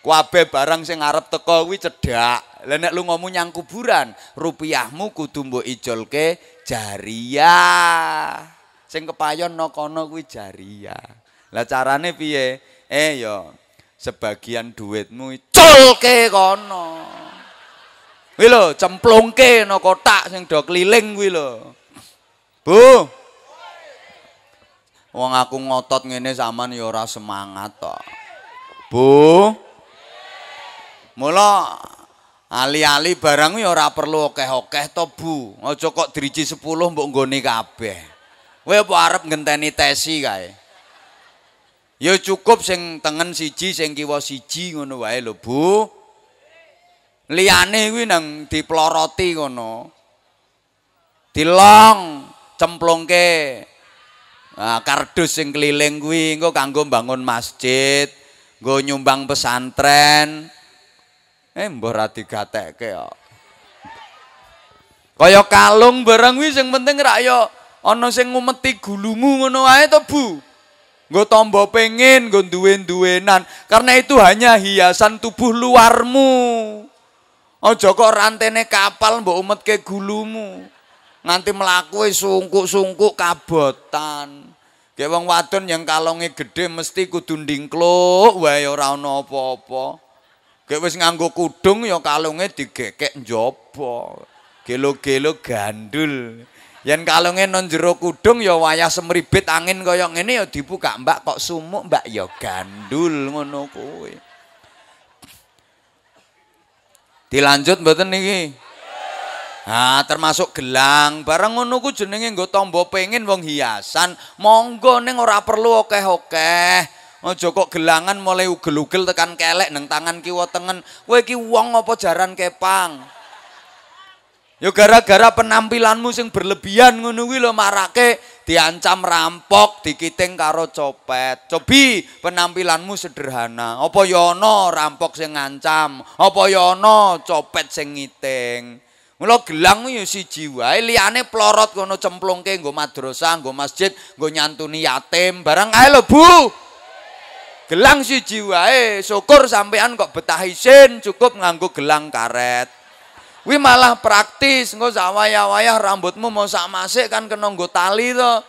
Kuabe barang sing arep teko kuwi cedak. Lah nek lu ngomong nyang kuburan, rupiahmu kudu mbok ijolke jariah. Sing kepayon no kono kuwi jariah. Lah carane piye? Eh yo sebagian duitmu culke kono. Kuwi lho cemplungke no kotak sing do keliling kuwi lho. Bu. Wong aku ngotot ngene sampean yo ora semangat to. Bu. Mula Ali-ali barang ya ora perlu okeh-okeh to, Bu. Aja kok driji 10 mbok nggone kabeh. Kowe apa arep ngenteni tesi kae? Ya cukup sing tengen siji, sing kiwa siji ngono wae lho, Bu. Liyane kuwi nang diploroti ngono. Dilong cemplungke. Nah, kardus sing keliling kuwi engko kanggo bangun masjid, nggo nyumbang pesantren, Eh berarti ra kek, kok. Kaya kalung barang wis sing penting rak yo. ana sing ngumeti gulumu, ngono wae to Bu. Nggo tombo pengen, nggo duwe-duwenan. Karena itu hanya hiasan tubuh luarmu. Aja kok rantene kapal mbok umetke gulumu. Nganti melakui sungkuk-sungkuk kabotan. Ge wong wadon yang kalungnya gede mesti kudu ndingkluk wae ora ana apa-apa. Kek wis nganggo kudung ya kalunge digekek njaba. Gelo-gelo gandul. Yen kalunge nang jero kudung ya wayah semribit angin kaya ngene ya dibuka Mbak kok sumuk Mbak ya gandul ngono kuwi. Dilanjut mboten niki? Nah, termasuk gelang bareng ngono ku jenenge nggo tamba pengin wong hiasan. Monggo ning ora perlu akeh-akeh. Aja kok gelangan mulai ugel-ugel tekan kelek nang tangan kiwa tengen. Kowe iki wong apa jaran kepang? Ya gara-gara penampilanmu sing berlebihan ngono kuwi lho marake diancam rampok, dikiting karo copet. Cobi penampilanmu sederhana. Apa ya ana rampok sing ngancam? Apa ya ana copet sing ngiting? Mula gelang ya siji wae, liyane plorot ngono cemplungke nggo madrasah, nggo masjid, nggo nyantuni yatim. Barang ae lho, Bu. Gelang si jiwa eh syukur sampean kok betah isin cukup nganggo gelang karet. Wi malah praktis, nggak usah wayah-wayah rambutmu mau sak masik kan kena nggo tali to.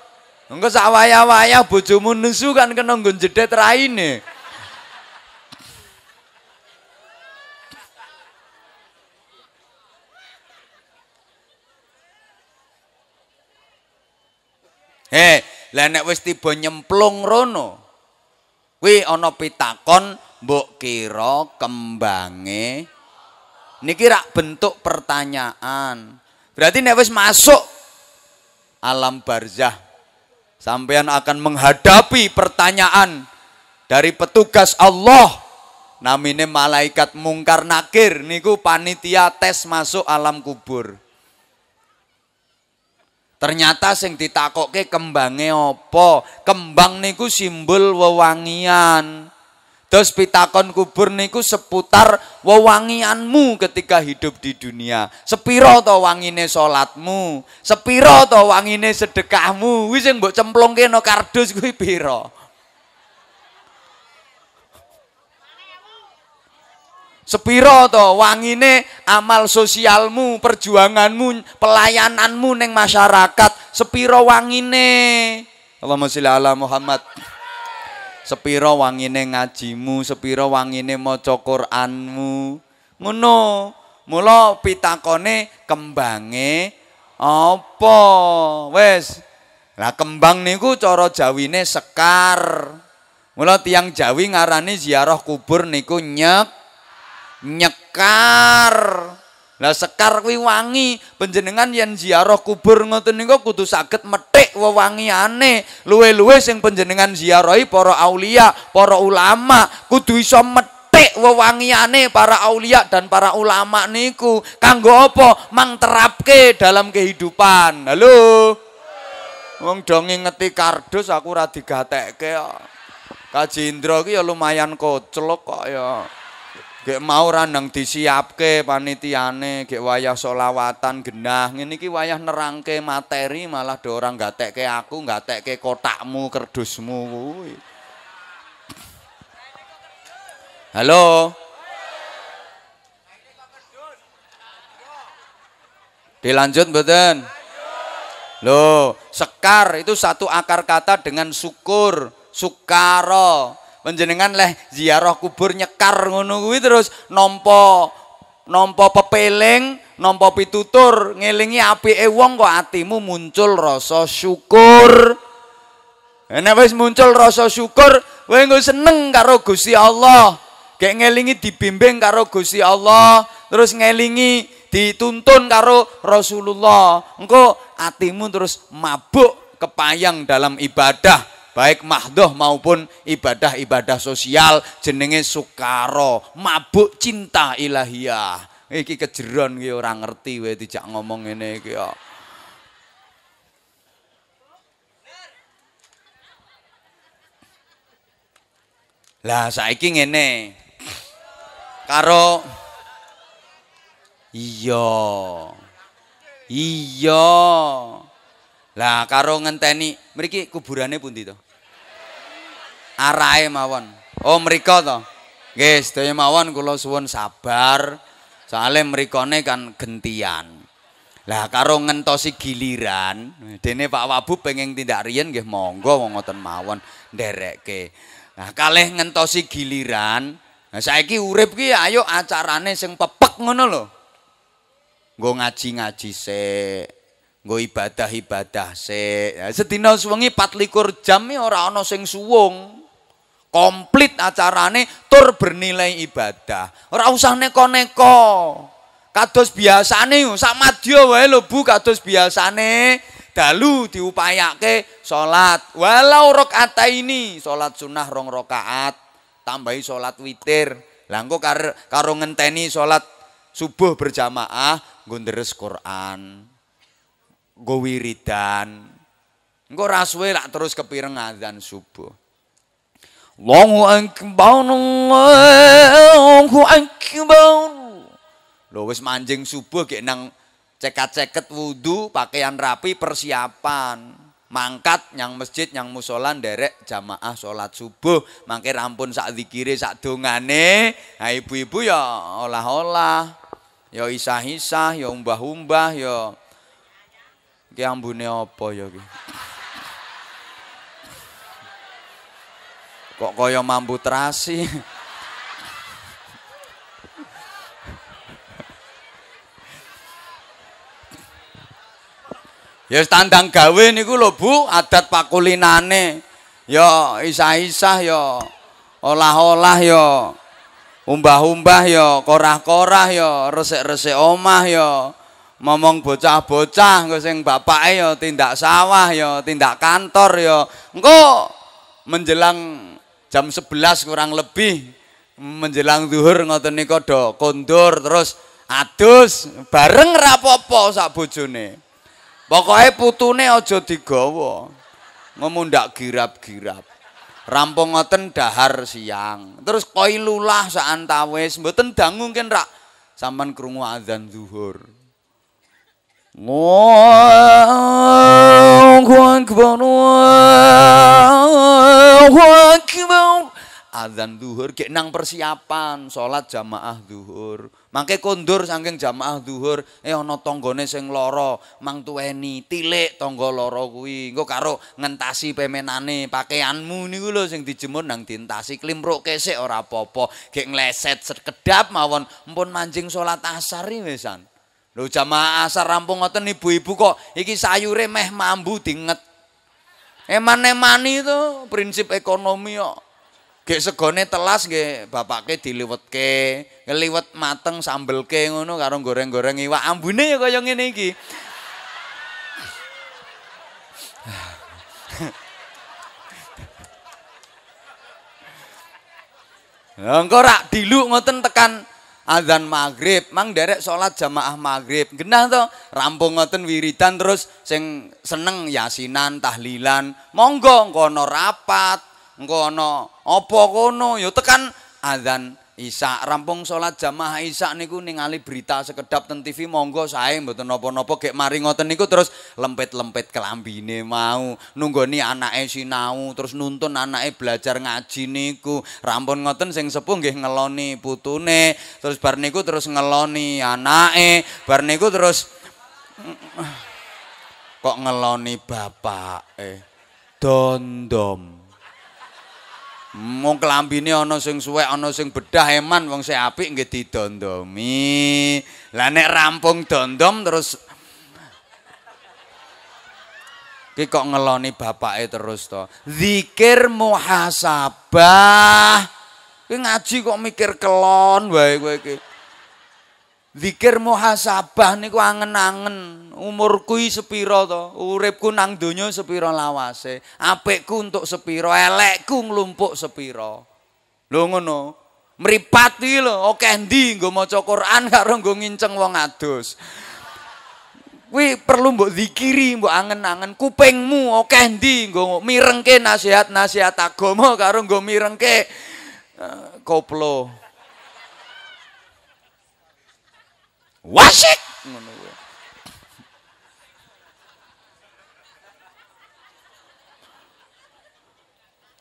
nggak usah wayah-wayah bojomu nesu kan kena nggo jedet raine. Hei, eh, lah nek wis tiba nyemplung rono, kuwi ana pitakon mbok kira kembange niki rak bentuk pertanyaan berarti nek wis masuk alam barzah sampean akan menghadapi pertanyaan dari petugas Allah namine malaikat mungkar nakir niku panitia tes masuk alam kubur Ternyata sing ditakokke kembange apa? Kembang niku simbol wewangian. Terus pitakon kubur niku seputar wewangianmu ketika hidup di dunia. Sepiro to wangine salatmu? Sepiro to wangine sedekahmu? Wis sing mbok cemplungke no kardus kuwi piro? Sepiro to wangine amal sosialmu, perjuanganmu, pelayananmu neng masyarakat. Sepiro wangine. Allahumma sholli ala Muhammad. Sepiro wangine ngajimu, sepiro wangine maca Qur'anmu. Ngono. Mula pitakone kembange apa? Wes. Lah kembang niku cara Jawine sekar. Mula tiang Jawi ngarani ziarah kubur niku nyek nyekar lah sekar kuwi wangi penjenengan yang ziarah kubur ngoten niku kudu saged metik wewangiane luwe-luwe sing penjenengan ziarahi para aulia para ulama kudu iso metik wewangiane para aulia dan para ulama niku kanggo apa mang terapke dalam kehidupan halo wong dong ngeti kardus aku ora digatekke kok Kaji Indra ya lumayan kocelok kok ya. Gak mau randang disiapke panitiane, gak wayah solawatan genah. ini ki wayah nerangke materi malah do orang ke aku, ke kotakmu, kerdusmu Halo. Dilanjut betul. Lo sekar itu satu akar kata dengan syukur, sukaro. panjenengan leh ziarah kubur nyekar ngono kuwi terus nampa nampa pepeling nampa pitutur ngelingi apike wong kok atimu muncul rasa syukur nek wis muncul rasa syukur kowe seneng karo Gusti Allah gek ngelingi dibimbing karo Gusti Allah terus ngelingi dituntun karo Rasulullah engko atimu terus mabuk kepayang dalam ibadah baik mahdoh maupun ibadah-ibadah sosial jenenge sukaro mabuk cinta ilahiyah iki kejeron ki orang ngerti wae dijak ngomong ngene iki kok lah saiki ngene karo iya iya Lah karo ngenteni mriki kuburane pundi to? Arahe mawon. Oh mriko to. Nggih, sedaya mawon kula suwun sabar. Soale mrikone kan gentian. Lah karo ngentosi giliran, dene Pak Wabu pengen tindak riyen nggih monggo wong ngoten mawon nderekke. Nah, kalih ngentosi giliran, nah, saiki urip ki ayo acarane sing pepek ngono lho. Nggo ngaji-ngaji nggo ibadah-ibadah sik. Sedina suwengi 24 jam e ora ana sing suwung. Komplit acarane tur bernilai ibadah. Ora usah neko-neko. Kados biasane samadya wae lho Bu kados biasane dalu diupayake salat. Walau rakaat ini salat sunah rong rakaat, tambahi salat witir. Lah engko karo ngenteni salat subuh berjamaah nggo Quran. nggo wiridan. Engko ora suwe lak terus kepireng azan subuh. Allahu akbar Allahu akbar. Lho wis manjing subuh gek nang cekat-ceket wudu, pakaian rapi, persiapan. Mangkat nyang masjid, nyang musolan, derek jamaah sholat subuh. Mangkir rampun sak dikiri, sak dongane. Nah ibu-ibu ya olah-olah. Ya isah-isah, ya umbah-umbah, ya... umbah umbah ya Ki ambune apa ya ki? Kok kaya mambu terasi? Ya tandang gawe niku lho Bu, adat pakulinane. Ya isah-isah ya olah-olah ya umbah-umbah ya korah-korah ya resik-resik omah ya momong bocah-bocah engko sing bapake ya tindak sawah ya tindak kantor ya engko menjelang jam 11 kurang lebih menjelang zuhur ngoten niku do kondur terus adus bareng rapopo popo sak bojone pokoke putune aja digawa ngomundak girap-girap rampung ngoten dahar siang terus koi lulah saantawis mboten dangu mungkin rak sampean krungu azan zuhur الله أكبر الله أكبر Adzan duhur, kayak nang persiapan sholat jamaah duhur. Mangke kondur saking jamaah duhur, eh ono tonggone sing loro, mang tueni tilik tonggo loro kuwi Gue karo ngentasi pemenane pakaianmu nih gue sing dijemur nang dintasi klimbro kese ora popo, kayak ngleset sekedap mawon, mpun manjing sholat asar nih besan. Lho jamaah asar rampung ngoten ibu-ibu kok iki sayure meh mambu dinget. Eman-emani to prinsip ekonomi kok. Gek segone telas nggih bapakke diliwetke, ngliwet mateng sambelke ngono karo goreng-goreng iwak ambune ya kaya ngene iki. Lha engko rak diluk ngoten tekan azan maghrib mang derek sholat jamaah maghrib genah to rampung ngoten wiridan terus sing seneng yasinan tahlilan monggo ngkono rapat ngkono apa kono yo tekan azan Isa rampung salat jamaah Isa niku ningali berita sekedap teng TV monggo sae mboten napa-napa gek mari ngoten niku terus lempet-lempet kelambine mau nunggoni anake sinau terus nuntun anake belajar ngaji niku rampun ngoten sing sepuh nggih ngeloni putune terus bar niku terus ngeloni anake bar niku terus kok ngeloni bapak dondom Mung klambine ana sing suwek, ana sing bedah eman wong sing apik nggih didondomi. Lah nek rampung dondom terus iki kok ngeloni bapake terus to. Zikir muhasabah. Kuwi ngaji kok mikir kelon wae kowe iki. Zikir muhasabah niku angen-angen. umurku kuwi sepira to? Uripku nang donya sepira lawase? Apikku untuk sepira? Elekku nglumpuk sepira? Lho ngono. Mripati lho, oke endi nggo maca Quran karo nggo nginceng wong adus. Kuwi perlu mbok zikiri, mbok angen-angen kupingmu oke endi nggo mirengke nasihat-nasihat agama karo nggo mirengke uh, wash ngono kuwi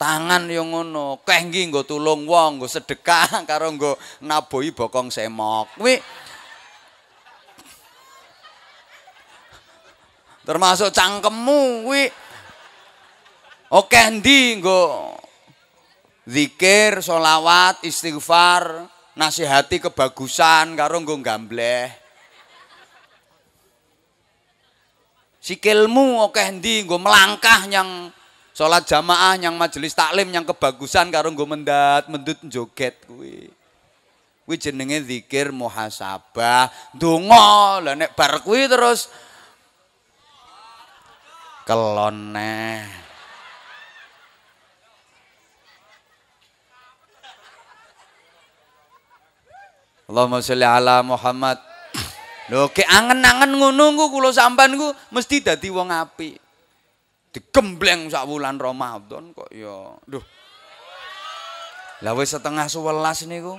tangan yo ngono keh nggih nggo tulung wong nggo sedekah karo nggo naboi bokong semok kuwi termasuk cangkemmu kuwi oke ndi nggo zikir, sholawat, istighfar, nasihati kebagusan karo nggo gambleh. Sikilmu okeh endi nggo melangkah yang sholat jamaah yang majelis taklim yang kebagusan karo nggo mendat mendut joget kuwi. Kuwi jenenge zikir muhasabah, donga. Lah nek bar kuwi terus Keloneh. Allahumma sholli ala Muhammad. Lho ki angen-angen ngono ku kula sampean ku mesti dadi wong apik. Digembleng sak wulan Ramadan kok ya. Lho. Lah wis setengah 11 niku.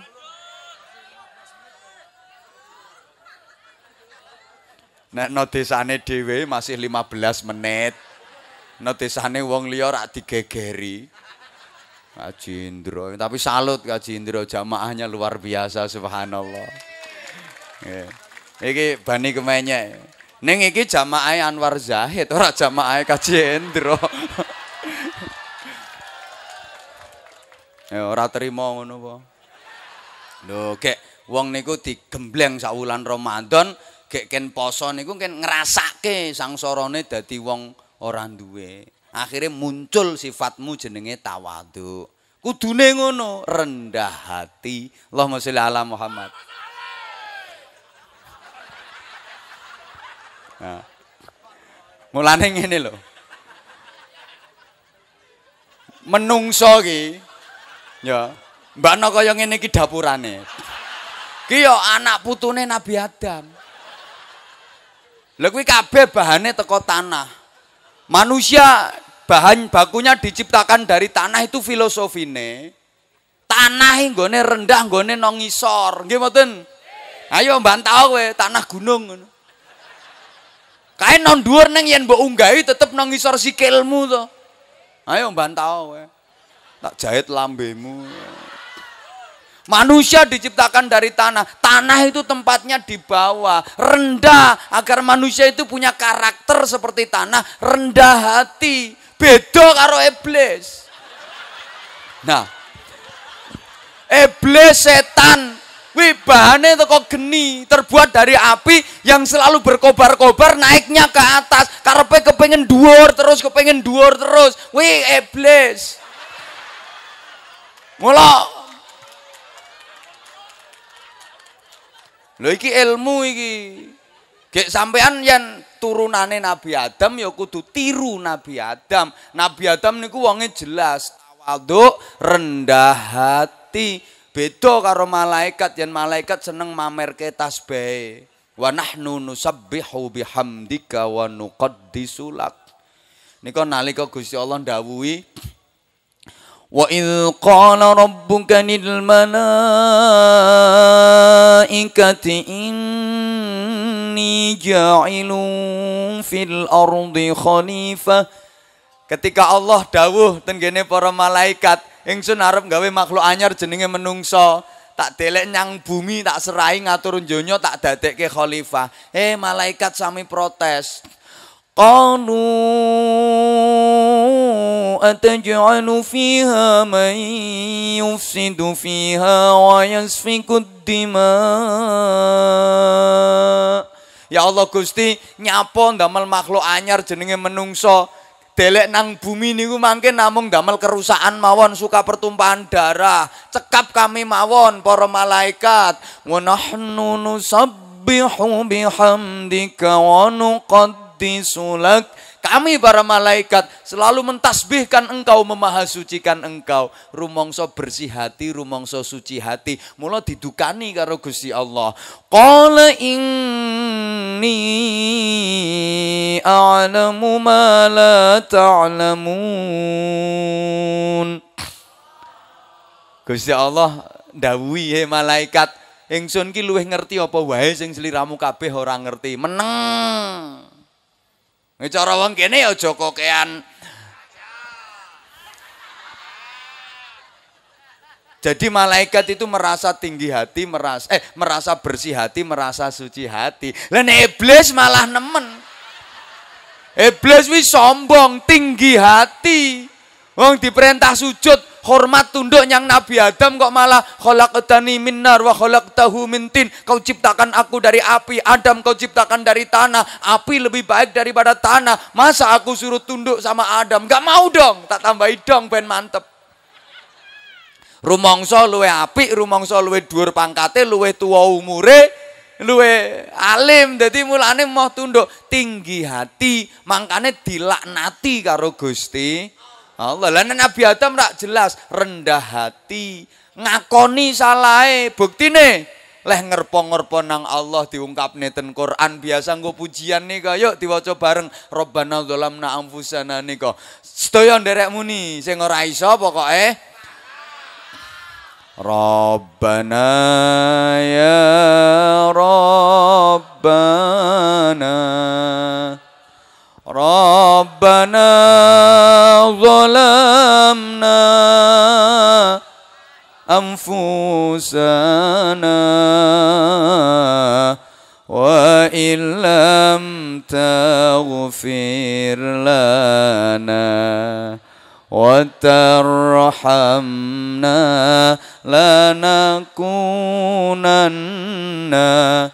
Nek no desane dhewe masih 15 menit. No desane wong liya rak digegeri. Kaji Indro, tapi salut Kaji Indro, jamaahnya luar biasa, subhanallah. Iki bani kemenye. Neng iki jamaah Anwar Zahid, ora jamaah Kaji Indro. Eh, ora terima ngono po. Lho, gek wong niku digembleng sak Ramadan, gek ken poso niku ken ngrasake sangsarane dadi wong ora duwe. akhirnya muncul sifatmu jenenge tawadu kudune ngono rendah hati Allahumma sholli ala Muhammad nah. mulane ngene lho menungso ki ya mbak no kaya ngene iki dapurane ki yo anak putune Nabi Adam lha kuwi kabeh bahane teko tanah manusia bahan bakunya diciptakan dari tanah itu filosofine. Tanah nggone rendah nggone nongisor, gimana Ayo mbantau kowe, tanah gunung ngono. non nang neng yang unggahi tetep nongisor si sikilmu to. Ayo mbantau kowe. Tak jahit lambemu. Manusia diciptakan dari tanah. Tanah itu tempatnya di bawah, rendah agar manusia itu punya karakter seperti tanah, rendah hati beda karo iblis. Nah, iblis setan Wih, bahannya teko geni, terbuat dari api yang selalu berkobar-kobar naiknya ke atas. Karepe kepengen duor terus, kepengen duor terus. Wih, iblis. Mula. Lho iki ilmu iki. Gek sampean yang turunane Nabi Adam ya kudu tiru Nabi Adam. Nabi Adam niku wonge jelas tawadhu, rendah hati. Beda karo malaikat yang malaikat seneng mamer mamerke tasbih. Wa nahnu nusabbihu bihamdika wa nuqaddisu lak. Nika nalika Gusti Allah dawuhi Wa idh qala rabbuka lil malaikati الْمَلَائِكَةِ inni جَاعِلٌ fil ardi khalifah Ketika Allah dawuh tenggene para malaikat, ingsun arep gawe makhluk anyar jenenge menungso, tak delek nyang bumi, tak serai ngatur njonyo, tak dadekke khalifah. Eh malaikat sami protes, قالوا أتجعل فيها من يفسد فيها ويسفك الدماء Ya Allah Gusti, nyapo ndamel makhluk anyar jenenge menungso. Delek nang bumi niku mangke namung ndamel kerusakan mawon suka pertumpahan darah. Cekap kami mawon para malaikat. Wa nahnu nusabbihu bihamdika wa nuqad sulak, Kami para malaikat selalu mentasbihkan engkau, memahasucikan engkau. Rumongso bersih hati, rumongso suci hati. Mula didukani karo Gusti Allah. Qala inni a'lamu ma la ta'lamun. Gusti Allah dawuhi he malaikat, ingsun ki luwih ngerti apa wae sing sliramu kabeh ora ngerti. Meneng. Cara wong kene ya aja kokean. Jadi malaikat itu merasa tinggi hati, merasa eh merasa bersih hati, merasa suci hati. Lah iblis malah nemen. Iblis wis sombong, tinggi hati. Wong diperintah sujud hormat tunduk yang Nabi Adam kok malah khalaqtani minar wa khalaqtahu tahu mintin Kau ciptakan aku dari api, Adam kau ciptakan dari tanah. Api lebih baik daripada tanah. Masa aku suruh tunduk sama Adam? Gak mau dong. Tak tambahi dong ben mantep. rumongso luwe api rumongso luwe dua pangkate, luwe tua umure, luwe alim Jadi mulane mau tunduk tinggi hati mangkane dilaknati karo Gusti Allah lan Nabi Adam rak jelas rendah hati, ngakoni salahe, buktine leh ngerpo-ngerpo nang Allah diungkap neten Quran biasa nggo pujian nika yuk diwaca bareng Rabbana dzalamna anfusana nika. Sedaya derek muni ngerai sobo iso eh Rabbana ya Rabbana ربنا ظلمنا أنفسنا وإن لم تغفر لنا وترحمنا لنكونن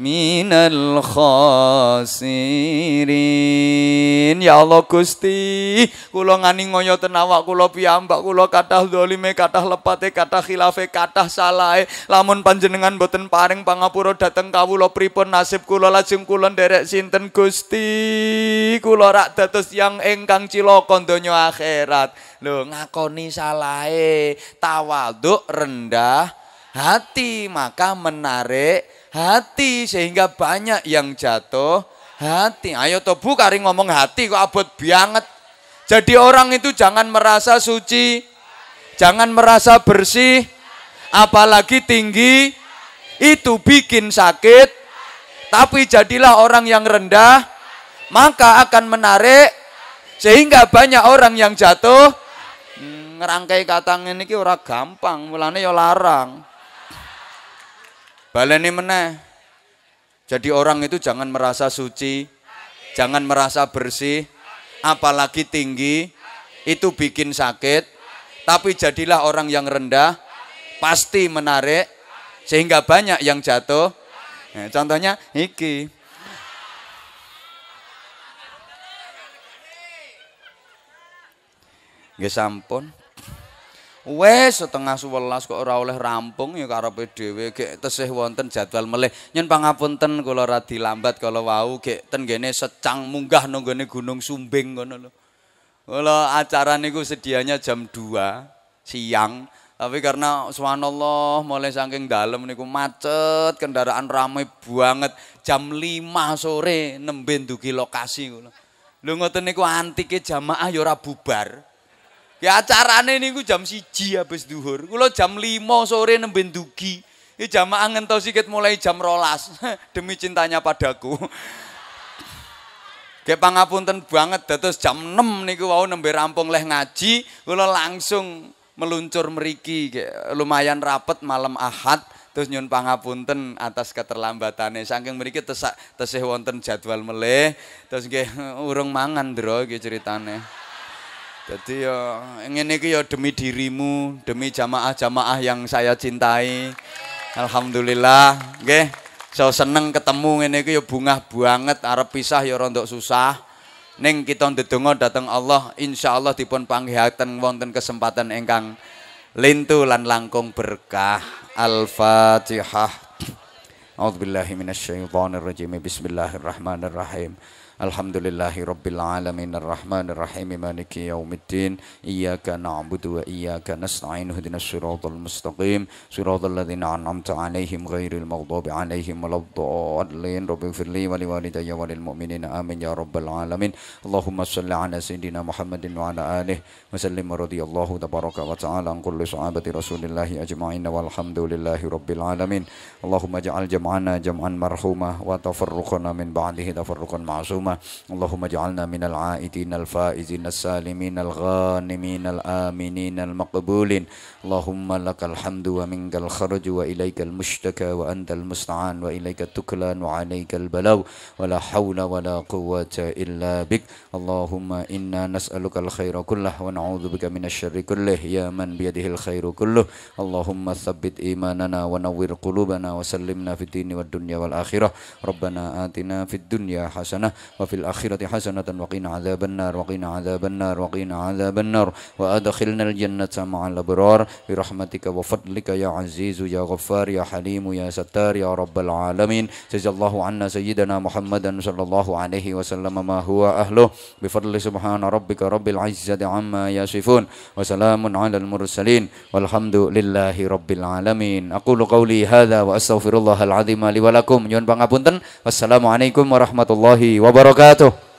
Minal الخاسرين Ya Allah gusti. kula ngani ngoyo ten awak kula piyambak kula kathah zalime kathah lepate kathah khilafe kathah salahe lamun panjenengan boten paring pangapura dhateng kawula pripun nasib kula lajeng kula nderek sinten Gusti kula rak dados yang ingkang cilaka donya akhirat lho ngakoni salahe tawaduk rendah hati maka menarik hati sehingga banyak yang jatuh hati. Ayo tobu kari ngomong hati kok abot banget. Jadi orang itu jangan merasa suci, jangan merasa bersih, apalagi tinggi. Itu bikin sakit. Tapi jadilah orang yang rendah, maka akan menarik sehingga banyak orang yang jatuh hmm, ngerangkai kata ini ora gampang mulanya ya larang Baleni meneh. Jadi orang itu jangan merasa suci, jangan merasa bersih, apalagi tinggi, itu bikin sakit. Tapi jadilah orang yang rendah, pasti menarik, sehingga banyak yang jatuh. Nah, contohnya, Hiki, Gak sampun. Wes setengah sebelas kok ora oleh rampung ya karo PDW gek tesih wonten jadwal melih. Nyen pangapunten kula ora dilambat kalau wau gek ten secang munggah nunggone Gunung Sumbing ngono lho. Kula acara niku sedianya jam 2 siang tapi karena subhanallah mulai saking dalam niku macet, kendaraan rame banget jam 5 sore nembe ndugi lokasi ngono. Lho ngoten niku antike jamaah ya ora bubar. Ya acarane niku jam 1 habis duhur. Kula jam 5 sore nembe ndugi. Ya jamaah ngentos sikit mulai jam 12 demi cintanya padaku. Ke pangapunten banget dados jam 6 niku wau nembe rampung leh ngaji, kula langsung meluncur meriki lumayan rapet malam Ahad terus nyun pangapunten atas keterlambatane saking mriki tesak tesih wonten jadwal meleh terus nggih urung mangan ndro iki ceritane Jadi ya ingin ini ya demi dirimu, demi jamaah-jamaah yang saya cintai. Alhamdulillah, nggih. So seneng ketemu ini ini ya bunga banget arep pisah ya rontok susah. Neng kita ngedengar datang Allah, insya Allah dipun panggihatan wonten kesempatan engkang lintu lan langkung berkah. Al-Fatihah. A'udzubillahi Bismillahirrahmanirrahim. Alhamdulillahi Rabbil Alamin Ar-Rahman Ar-Rahim Maliki Yawmiddin Iyaka na'budu wa iyaka nasta'in Hudina suratul mustaqim Suratul ladhina an'amta alaihim Ghairil maghdubi alaihim Waladdallin Rabbi firli wali walidayya walil mu'minina Amin ya Rabbil Alamin Allahumma salli ala Sayyidina Muhammadin wa ala alih Wa sallim wa radiyallahu tabaraka wa ta'ala An kulli sahabati Rasulillahi ajma'in Walhamdulillahi Rabbil Alamin Allahumma ja'al jam'ana jam'an marhumah Wa tafarruqana min ba'dihi tafarruqan ma'asumah rahmah Allahumma ja'alna minal a'idin al-fa'izin al-salimin al-ghanimin al-aminin al-maqbulin اللهم لك الحمد ومنك الخرج وإليك المشتكى وأنت المستعان وإليك التكلان وعليك البلاو ولا حول ولا قوة إلا بك اللهم إنا نسألك الخير كله ونعوذ بك من الشر كله يا من بيده الخير كله اللهم ثبت إيماننا ونور قلوبنا وسلمنا في الدين والدنيا والآخرة ربنا آتنا في الدنيا حسنة وفي الآخرة حسنة وقنا عذاب النار وقنا عذاب النار وقنا عذاب النار وأدخلنا الجنة مع الأبرار birahmatika wa fadlika ya azizu ya ghaffar ya halimu ya sattar ya rabbal alamin jazakallahu anna sayyidina Muhammadan sallallahu alaihi wasallam ma huwa ahluh bifadli subhana rabbika rabbil izzati amma yasifun wa salamun alal mursalin walhamdulillahi rabbil alamin aqulu qawli hadha wa astaghfirullahal azim li wa lakum nyuwun pangapunten wassalamualaikum warahmatullahi wabarakatuh